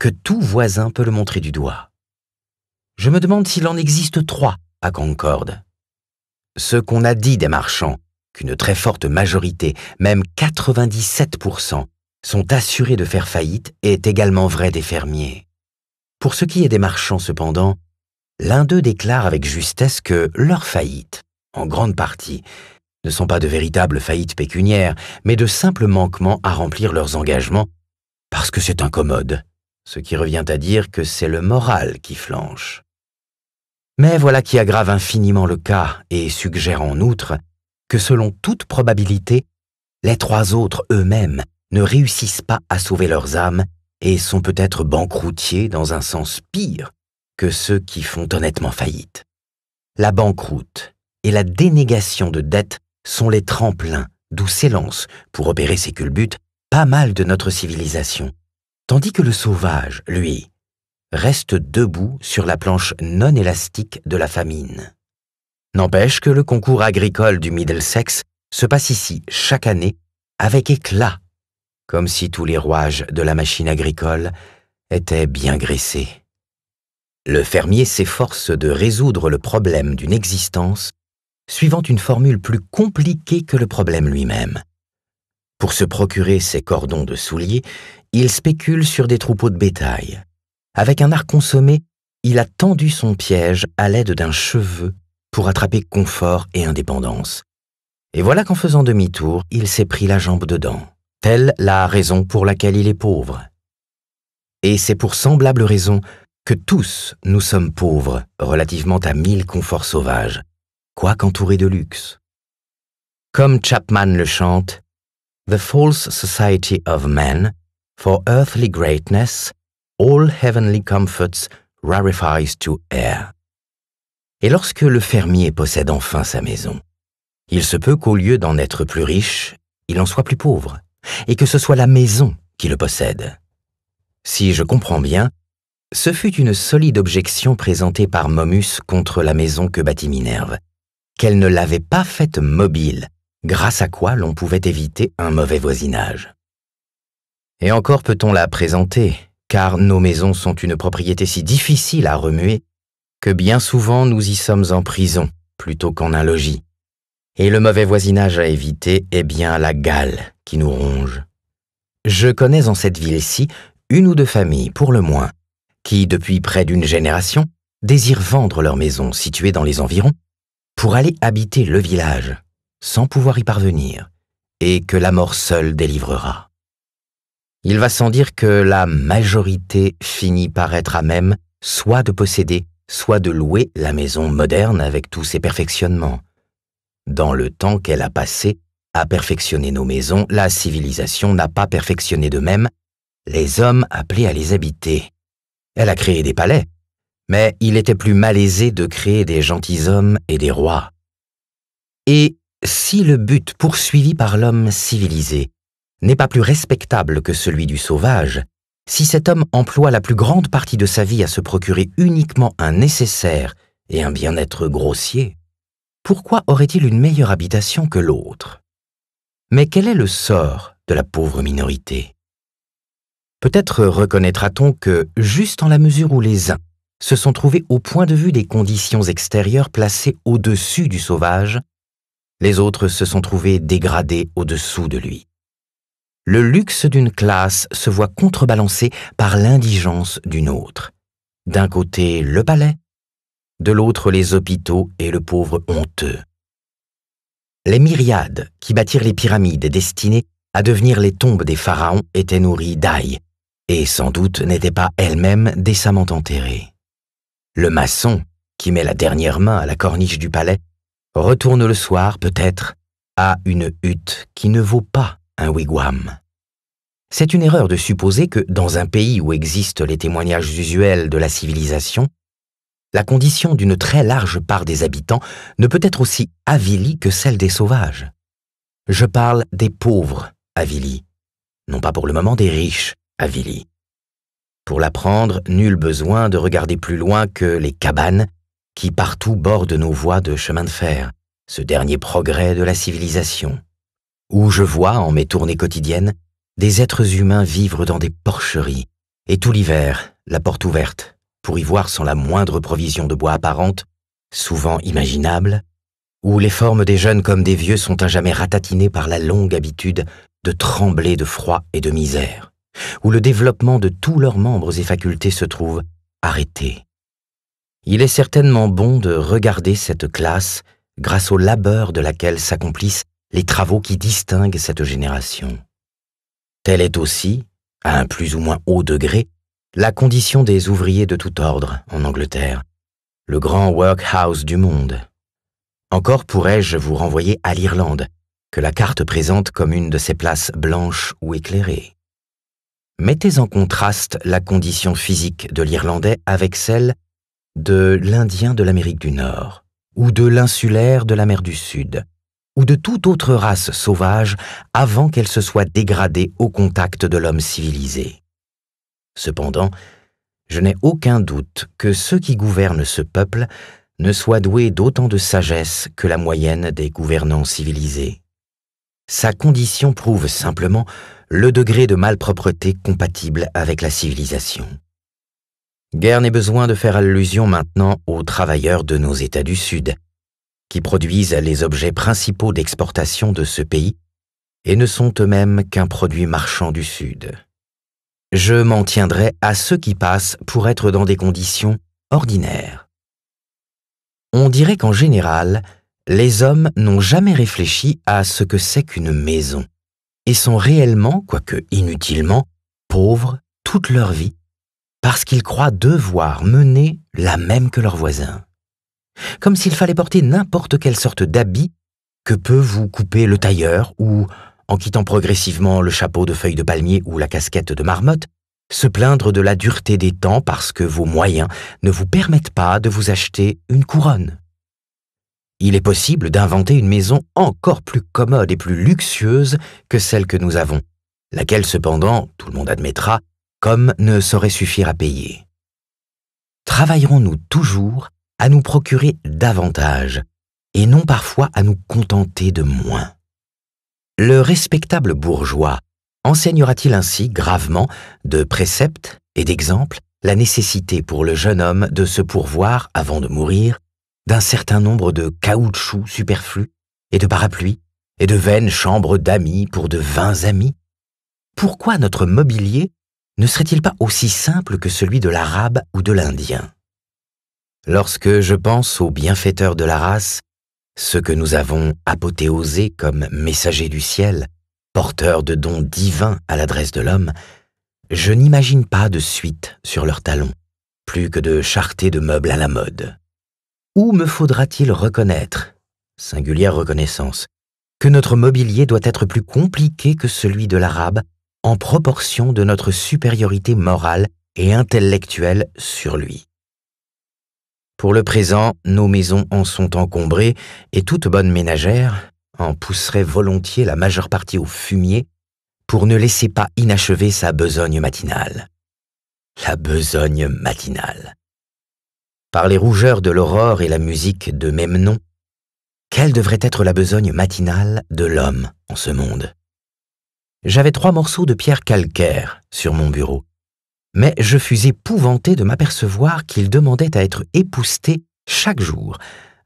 que tout voisin peut le montrer du doigt. Je me demande s'il en existe trois à Concorde. Ce qu'on a dit des marchands, qu'une très forte majorité, même 97%, sont assurés de faire faillite, est également vrai des fermiers. Pour ce qui est des marchands, cependant, l'un d'eux déclare avec justesse que leurs faillites, en grande partie, ne sont pas de véritables faillites pécuniaires, mais de simples manquements à remplir leurs engagements, parce que c'est incommode ce qui revient à dire que c'est le moral qui flanche. Mais voilà qui aggrave infiniment le cas et suggère en outre que selon toute probabilité, les trois autres eux-mêmes ne réussissent pas à sauver leurs âmes et sont peut-être banqueroutiers dans un sens pire que ceux qui font honnêtement faillite. La banqueroute et la dénégation de dettes sont les tremplins d'où s'élance, pour opérer ses culbutes, pas mal de notre civilisation, tandis que le sauvage, lui, reste debout sur la planche non élastique de la famine. N'empêche que le concours agricole du Middlesex se passe ici chaque année avec éclat, comme si tous les rouages de la machine agricole étaient bien graissés. Le fermier s'efforce de résoudre le problème d'une existence suivant une formule plus compliquée que le problème lui-même. Pour se procurer ses cordons de souliers, il spécule sur des troupeaux de bétail. Avec un art consommé, il a tendu son piège à l'aide d'un cheveu pour attraper confort et indépendance. Et voilà qu'en faisant demi-tour, il s'est pris la jambe dedans. Telle la raison pour laquelle il est pauvre. Et c'est pour semblable raison que tous nous sommes pauvres relativement à mille conforts sauvages, quoique entourés de luxe. Comme Chapman le chante, The false society of men » For earthly greatness, all heavenly comforts rarifies to air. Et lorsque le fermier possède enfin sa maison, il se peut qu'au lieu d'en être plus riche, il en soit plus pauvre, et que ce soit la maison qui le possède. Si je comprends bien, ce fut une solide objection présentée par Momus contre la maison que bâtit Minerve, qu'elle ne l'avait pas faite mobile, grâce à quoi l'on pouvait éviter un mauvais voisinage. Et encore peut-on la présenter, car nos maisons sont une propriété si difficile à remuer que bien souvent nous y sommes en prison plutôt qu'en un logis. Et le mauvais voisinage à éviter est bien la gale qui nous ronge. Je connais en cette ville-ci une ou deux familles, pour le moins, qui, depuis près d'une génération, désirent vendre leur maison situées dans les environs pour aller habiter le village, sans pouvoir y parvenir, et que la mort seule délivrera. Il va sans dire que la majorité finit par être à même soit de posséder, soit de louer la maison moderne avec tous ses perfectionnements. Dans le temps qu'elle a passé à perfectionner nos maisons, la civilisation n'a pas perfectionné de même les hommes appelés à les habiter. Elle a créé des palais, mais il était plus malaisé de créer des gentilshommes et des rois. Et si le but poursuivi par l'homme civilisé n'est pas plus respectable que celui du sauvage si cet homme emploie la plus grande partie de sa vie à se procurer uniquement un nécessaire et un bien-être grossier. Pourquoi aurait-il une meilleure habitation que l'autre Mais quel est le sort de la pauvre minorité Peut-être reconnaîtra-t-on que, juste en la mesure où les uns se sont trouvés au point de vue des conditions extérieures placées au-dessus du sauvage, les autres se sont trouvés dégradés au-dessous de lui le luxe d'une classe se voit contrebalancé par l'indigence d'une autre. D'un côté, le palais, de l'autre, les hôpitaux et le pauvre honteux. Les myriades qui bâtirent les pyramides destinées à devenir les tombes des pharaons étaient nourries d'ail, et sans doute n'étaient pas elles-mêmes décemment enterrées. Le maçon, qui met la dernière main à la corniche du palais, retourne le soir, peut-être, à une hutte qui ne vaut pas wigwam. C'est une erreur de supposer que, dans un pays où existent les témoignages usuels de la civilisation, la condition d'une très large part des habitants ne peut être aussi avilie que celle des sauvages. Je parle des pauvres avilis, non pas pour le moment des riches avilis. Pour l'apprendre, nul besoin de regarder plus loin que les cabanes qui partout bordent nos voies de chemin de fer, ce dernier progrès de la civilisation où je vois, en mes tournées quotidiennes, des êtres humains vivre dans des porcheries, et tout l'hiver, la porte ouverte, pour y voir sans la moindre provision de bois apparente, souvent imaginable, où les formes des jeunes comme des vieux sont à jamais ratatinées par la longue habitude de trembler de froid et de misère, où le développement de tous leurs membres et facultés se trouve arrêté. Il est certainement bon de regarder cette classe grâce au labeur de laquelle s'accomplissent les travaux qui distinguent cette génération. Telle est aussi, à un plus ou moins haut degré, la condition des ouvriers de tout ordre en Angleterre, le grand workhouse du monde. Encore pourrais-je vous renvoyer à l'Irlande, que la carte présente comme une de ces places blanches ou éclairées. Mettez en contraste la condition physique de l'Irlandais avec celle de l'Indien de l'Amérique du Nord ou de l'insulaire de la mer du Sud, ou de toute autre race sauvage avant qu'elle se soit dégradée au contact de l'homme civilisé. Cependant, je n'ai aucun doute que ceux qui gouvernent ce peuple ne soient doués d'autant de sagesse que la moyenne des gouvernants civilisés. Sa condition prouve simplement le degré de malpropreté compatible avec la civilisation. Guère n'est besoin de faire allusion maintenant aux travailleurs de nos États du Sud, qui produisent les objets principaux d'exportation de ce pays et ne sont eux-mêmes qu'un produit marchand du Sud. Je m'en tiendrai à ceux qui passent pour être dans des conditions ordinaires. On dirait qu'en général, les hommes n'ont jamais réfléchi à ce que c'est qu'une maison et sont réellement, quoique inutilement, pauvres toute leur vie parce qu'ils croient devoir mener la même que leurs voisins comme s'il fallait porter n'importe quelle sorte d'habit que peut vous couper le tailleur ou, en quittant progressivement le chapeau de feuilles de palmier ou la casquette de marmotte, se plaindre de la dureté des temps parce que vos moyens ne vous permettent pas de vous acheter une couronne. Il est possible d'inventer une maison encore plus commode et plus luxueuse que celle que nous avons, laquelle cependant, tout le monde admettra, comme ne saurait suffire à payer. Travaillerons-nous toujours à nous procurer davantage et non parfois à nous contenter de moins. Le respectable bourgeois enseignera-t-il ainsi gravement de préceptes et d'exemples la nécessité pour le jeune homme de se pourvoir, avant de mourir, d'un certain nombre de caoutchoucs superflus et de parapluies et de vaines chambres d'amis pour de vains amis Pourquoi notre mobilier ne serait-il pas aussi simple que celui de l'arabe ou de l'indien Lorsque je pense aux bienfaiteurs de la race, ceux que nous avons apothéosés comme messagers du ciel, porteurs de dons divins à l'adresse de l'homme, je n'imagine pas de suite sur leurs talons, plus que de charter de meubles à la mode. Où me faudra-t-il reconnaître, singulière reconnaissance, que notre mobilier doit être plus compliqué que celui de l'arabe en proportion de notre supériorité morale et intellectuelle sur lui. Pour le présent, nos maisons en sont encombrées et toute bonne ménagère en pousserait volontiers la majeure partie au fumier pour ne laisser pas inachever sa besogne matinale. La besogne matinale. Par les rougeurs de l'aurore et la musique de même nom, quelle devrait être la besogne matinale de l'homme en ce monde J'avais trois morceaux de pierre calcaire sur mon bureau mais je fus épouvanté de m'apercevoir qu'il demandait à être épousté chaque jour,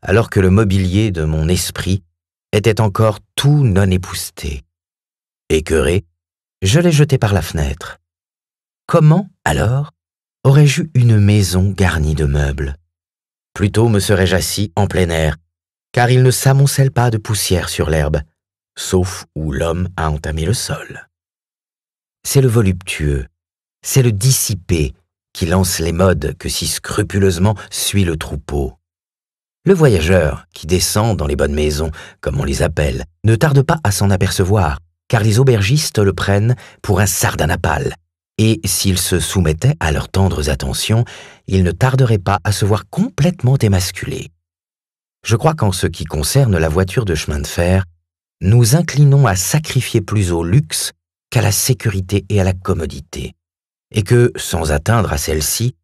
alors que le mobilier de mon esprit était encore tout non épousté. Écœuré, je l'ai jeté par la fenêtre. Comment, alors, aurais-je eu une maison garnie de meubles Plutôt me serais-je assis en plein air, car il ne s'amoncelle pas de poussière sur l'herbe, sauf où l'homme a entamé le sol. C'est le voluptueux, c'est le dissipé qui lance les modes que si scrupuleusement suit le troupeau. Le voyageur, qui descend dans les bonnes maisons, comme on les appelle, ne tarde pas à s'en apercevoir, car les aubergistes le prennent pour un sardanapale, et s'il se soumettait à leurs tendres attentions, il ne tarderait pas à se voir complètement émasculé. Je crois qu'en ce qui concerne la voiture de chemin de fer, nous inclinons à sacrifier plus au luxe qu'à la sécurité et à la commodité et que, sans atteindre à celle-ci,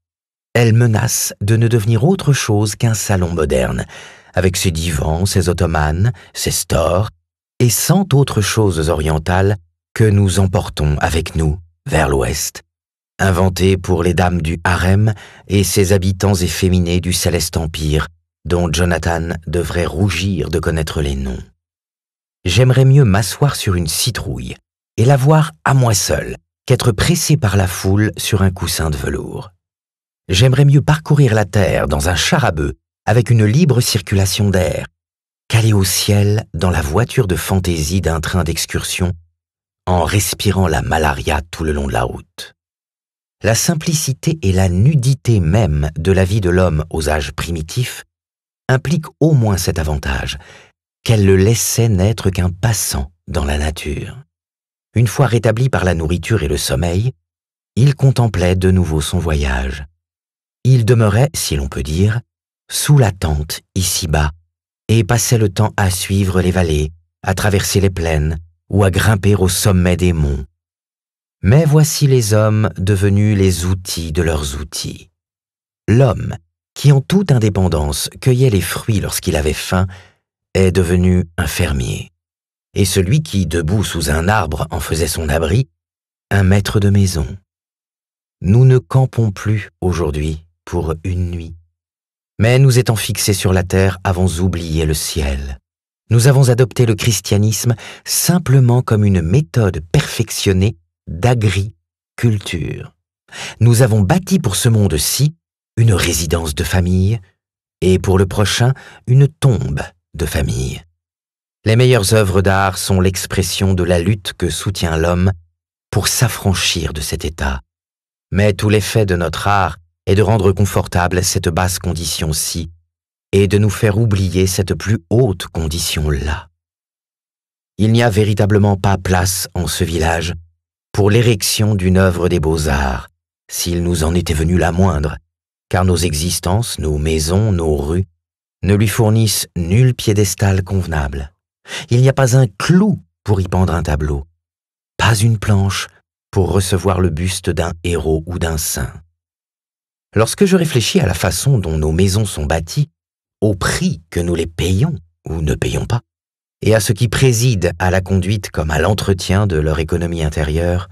elle menace de ne devenir autre chose qu'un salon moderne, avec ses divans, ses ottomanes, ses stores, et cent autres choses orientales que nous emportons avec nous vers l'ouest, inventées pour les dames du harem et ses habitants efféminés du céleste empire, dont Jonathan devrait rougir de connaître les noms. J'aimerais mieux m'asseoir sur une citrouille et la voir à moi seul, qu'être pressé par la foule sur un coussin de velours. J'aimerais mieux parcourir la terre dans un char à bœuf avec une libre circulation d'air, qu'aller au ciel dans la voiture de fantaisie d'un train d'excursion en respirant la malaria tout le long de la route. La simplicité et la nudité même de la vie de l'homme aux âges primitifs impliquent au moins cet avantage, qu'elle le laissait n'être qu'un passant dans la nature une fois rétabli par la nourriture et le sommeil, il contemplait de nouveau son voyage. Il demeurait, si l'on peut dire, sous la tente, ici-bas, et passait le temps à suivre les vallées, à traverser les plaines ou à grimper au sommet des monts. Mais voici les hommes devenus les outils de leurs outils. L'homme, qui en toute indépendance cueillait les fruits lorsqu'il avait faim, est devenu un fermier et celui qui, debout sous un arbre, en faisait son abri, un maître de maison. Nous ne campons plus aujourd'hui pour une nuit, mais nous étant fixés sur la terre, avons oublié le ciel. Nous avons adopté le christianisme simplement comme une méthode perfectionnée d'agriculture. Nous avons bâti pour ce monde-ci une résidence de famille et pour le prochain une tombe de famille. Les meilleures œuvres d'art sont l'expression de la lutte que soutient l'homme pour s'affranchir de cet état. Mais tout l'effet de notre art est de rendre confortable cette basse condition-ci et de nous faire oublier cette plus haute condition-là. Il n'y a véritablement pas place en ce village pour l'érection d'une œuvre des beaux-arts, s'il nous en était venu la moindre, car nos existences, nos maisons, nos rues, ne lui fournissent nul piédestal convenable. Il n'y a pas un clou pour y pendre un tableau, pas une planche pour recevoir le buste d'un héros ou d'un saint. Lorsque je réfléchis à la façon dont nos maisons sont bâties, au prix que nous les payons ou ne payons pas, et à ce qui préside à la conduite comme à l'entretien de leur économie intérieure,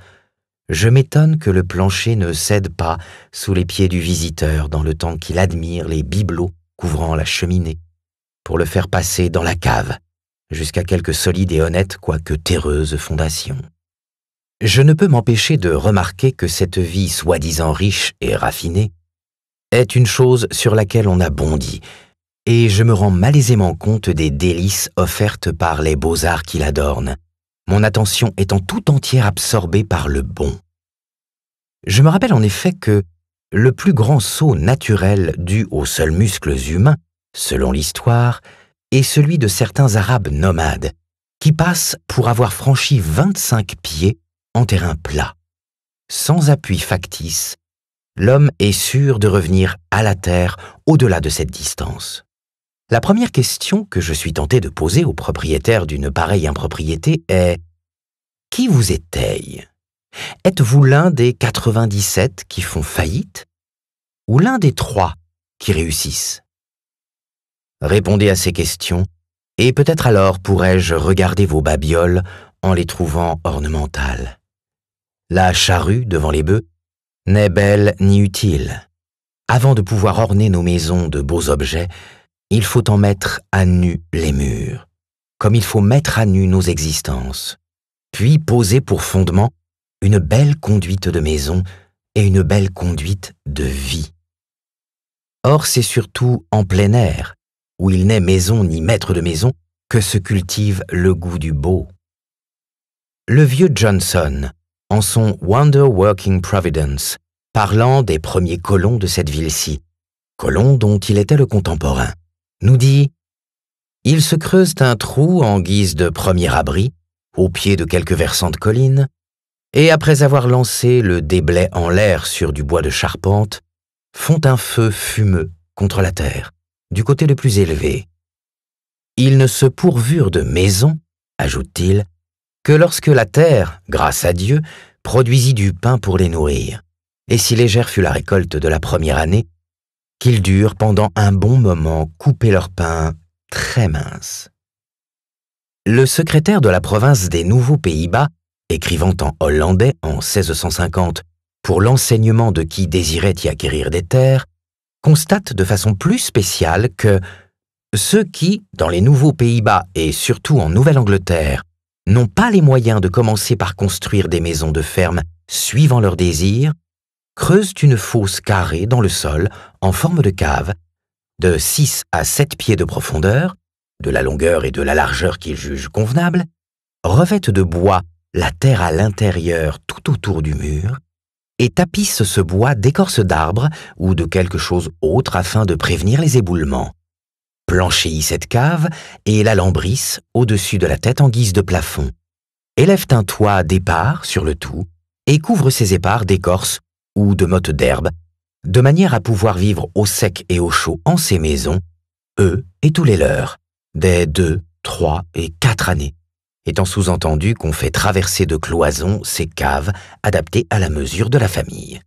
je m'étonne que le plancher ne cède pas sous les pieds du visiteur dans le temps qu'il admire les bibelots couvrant la cheminée, pour le faire passer dans la cave jusqu'à quelques solides et honnêtes quoique terreuses fondations. Je ne peux m'empêcher de remarquer que cette vie soi-disant riche et raffinée est une chose sur laquelle on a bondi, et je me rends malaisément compte des délices offertes par les beaux-arts qui l'adornent, mon attention étant tout entière absorbée par le bon. Je me rappelle en effet que le plus grand saut naturel dû aux seuls muscles humains, selon l'histoire, et celui de certains Arabes nomades, qui passent pour avoir franchi 25 pieds en terrain plat. Sans appui factice, l'homme est sûr de revenir à la Terre au-delà de cette distance. La première question que je suis tenté de poser aux propriétaires d'une pareille impropriété est Qui vous éteille Êtes-vous l'un des 97 qui font faillite ou l'un des trois qui réussissent répondez à ces questions, et peut-être alors pourrai-je regarder vos babioles en les trouvant ornementales. La charrue devant les bœufs n'est belle ni utile. Avant de pouvoir orner nos maisons de beaux objets, il faut en mettre à nu les murs, comme il faut mettre à nu nos existences, puis poser pour fondement une belle conduite de maison et une belle conduite de vie. Or, c'est surtout en plein air où il n'est maison ni maître de maison, que se cultive le goût du beau. Le vieux Johnson, en son Wonder Working Providence, parlant des premiers colons de cette ville-ci, colons dont il était le contemporain, nous dit Ils se creusent un trou en guise de premier abri, au pied de quelques de collines, et après avoir lancé le déblai en l'air sur du bois de charpente, font un feu fumeux contre la terre du côté le plus élevé. Ils ne se pourvurent de maisons, ajoute-t-il, que lorsque la terre, grâce à Dieu, produisit du pain pour les nourrir, et si légère fut la récolte de la première année, qu'ils durent pendant un bon moment couper leur pain très mince. Le secrétaire de la province des Nouveaux Pays-Bas, écrivant en hollandais en 1650 pour l'enseignement de qui désirait y acquérir des terres, constate de façon plus spéciale que ceux qui, dans les nouveaux Pays-Bas et surtout en Nouvelle-Angleterre, n'ont pas les moyens de commencer par construire des maisons de ferme suivant leurs désirs, creusent une fosse carrée dans le sol en forme de cave, de 6 à 7 pieds de profondeur, de la longueur et de la largeur qu'ils jugent convenable revêtent de bois la terre à l'intérieur tout autour du mur, et tapissent ce bois d'écorce d'arbre ou de quelque chose autre afin de prévenir les éboulements. y cette cave et la lambrissent au-dessus de la tête en guise de plafond. Élèvent un toit d'épars sur le tout et couvrent ces épars d'écorce ou de mottes d'herbe, de manière à pouvoir vivre au sec et au chaud en ces maisons, eux et tous les leurs, dès deux, trois et quatre années étant sous-entendu qu'on fait traverser de cloisons ces caves adaptées à la mesure de la famille.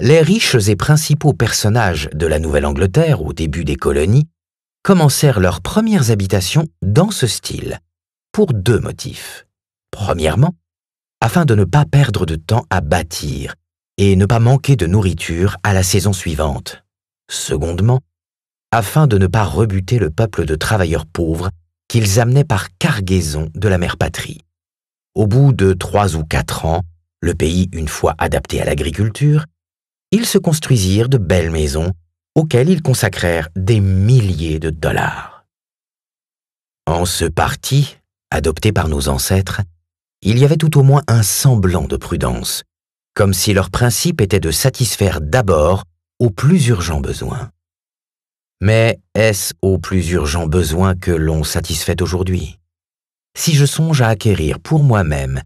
Les riches et principaux personnages de la Nouvelle-Angleterre au début des colonies commencèrent leurs premières habitations dans ce style, pour deux motifs. Premièrement, afin de ne pas perdre de temps à bâtir et ne pas manquer de nourriture à la saison suivante. Secondement, afin de ne pas rebuter le peuple de travailleurs pauvres qu'ils amenaient par cargaison de la mère patrie. Au bout de trois ou quatre ans, le pays une fois adapté à l'agriculture, ils se construisirent de belles maisons auxquelles ils consacrèrent des milliers de dollars. En ce parti, adopté par nos ancêtres, il y avait tout au moins un semblant de prudence, comme si leur principe était de satisfaire d'abord aux plus urgents besoins. Mais est-ce au plus urgent besoin que l'on satisfait aujourd'hui Si je songe à acquérir pour moi-même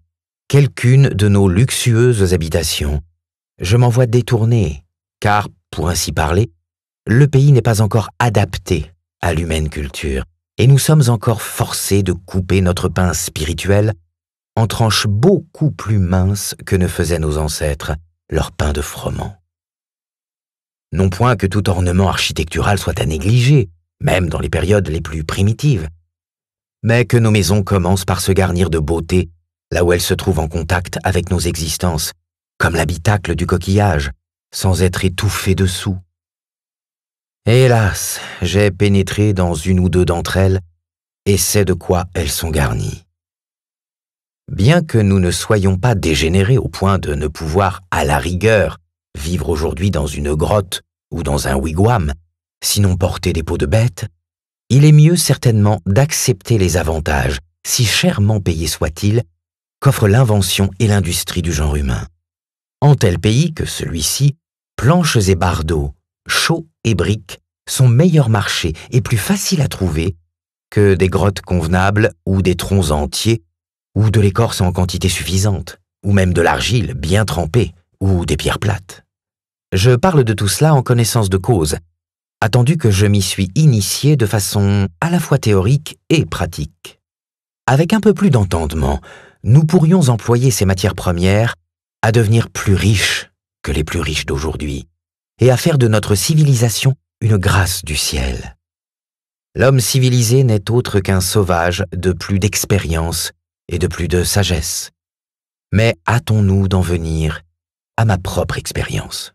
quelqu'une de nos luxueuses habitations, je m'en vois détourné, car, pour ainsi parler, le pays n'est pas encore adapté à l'humaine culture, et nous sommes encore forcés de couper notre pain spirituel en tranches beaucoup plus minces que ne faisaient nos ancêtres leur pain de froment non point que tout ornement architectural soit à négliger, même dans les périodes les plus primitives, mais que nos maisons commencent par se garnir de beauté là où elles se trouvent en contact avec nos existences, comme l'habitacle du coquillage, sans être étouffées dessous. Hélas, j'ai pénétré dans une ou deux d'entre elles, et c'est de quoi elles sont garnies. Bien que nous ne soyons pas dégénérés au point de ne pouvoir, à la rigueur, vivre aujourd'hui dans une grotte ou dans un wigwam, sinon porter des peaux de bête, il est mieux certainement d'accepter les avantages, si chèrement payés soient-ils, qu'offrent l'invention et l'industrie du genre humain. En tel pays que celui-ci, planches et bardeaux, chaux et briques sont meilleurs marchés et plus faciles à trouver que des grottes convenables ou des troncs entiers, ou de l'écorce en quantité suffisante, ou même de l'argile bien trempée, ou des pierres plates. Je parle de tout cela en connaissance de cause, attendu que je m'y suis initié de façon à la fois théorique et pratique. Avec un peu plus d'entendement, nous pourrions employer ces matières premières à devenir plus riches que les plus riches d'aujourd'hui et à faire de notre civilisation une grâce du ciel. L'homme civilisé n'est autre qu'un sauvage de plus d'expérience et de plus de sagesse. Mais hâtons-nous d'en venir à ma propre expérience.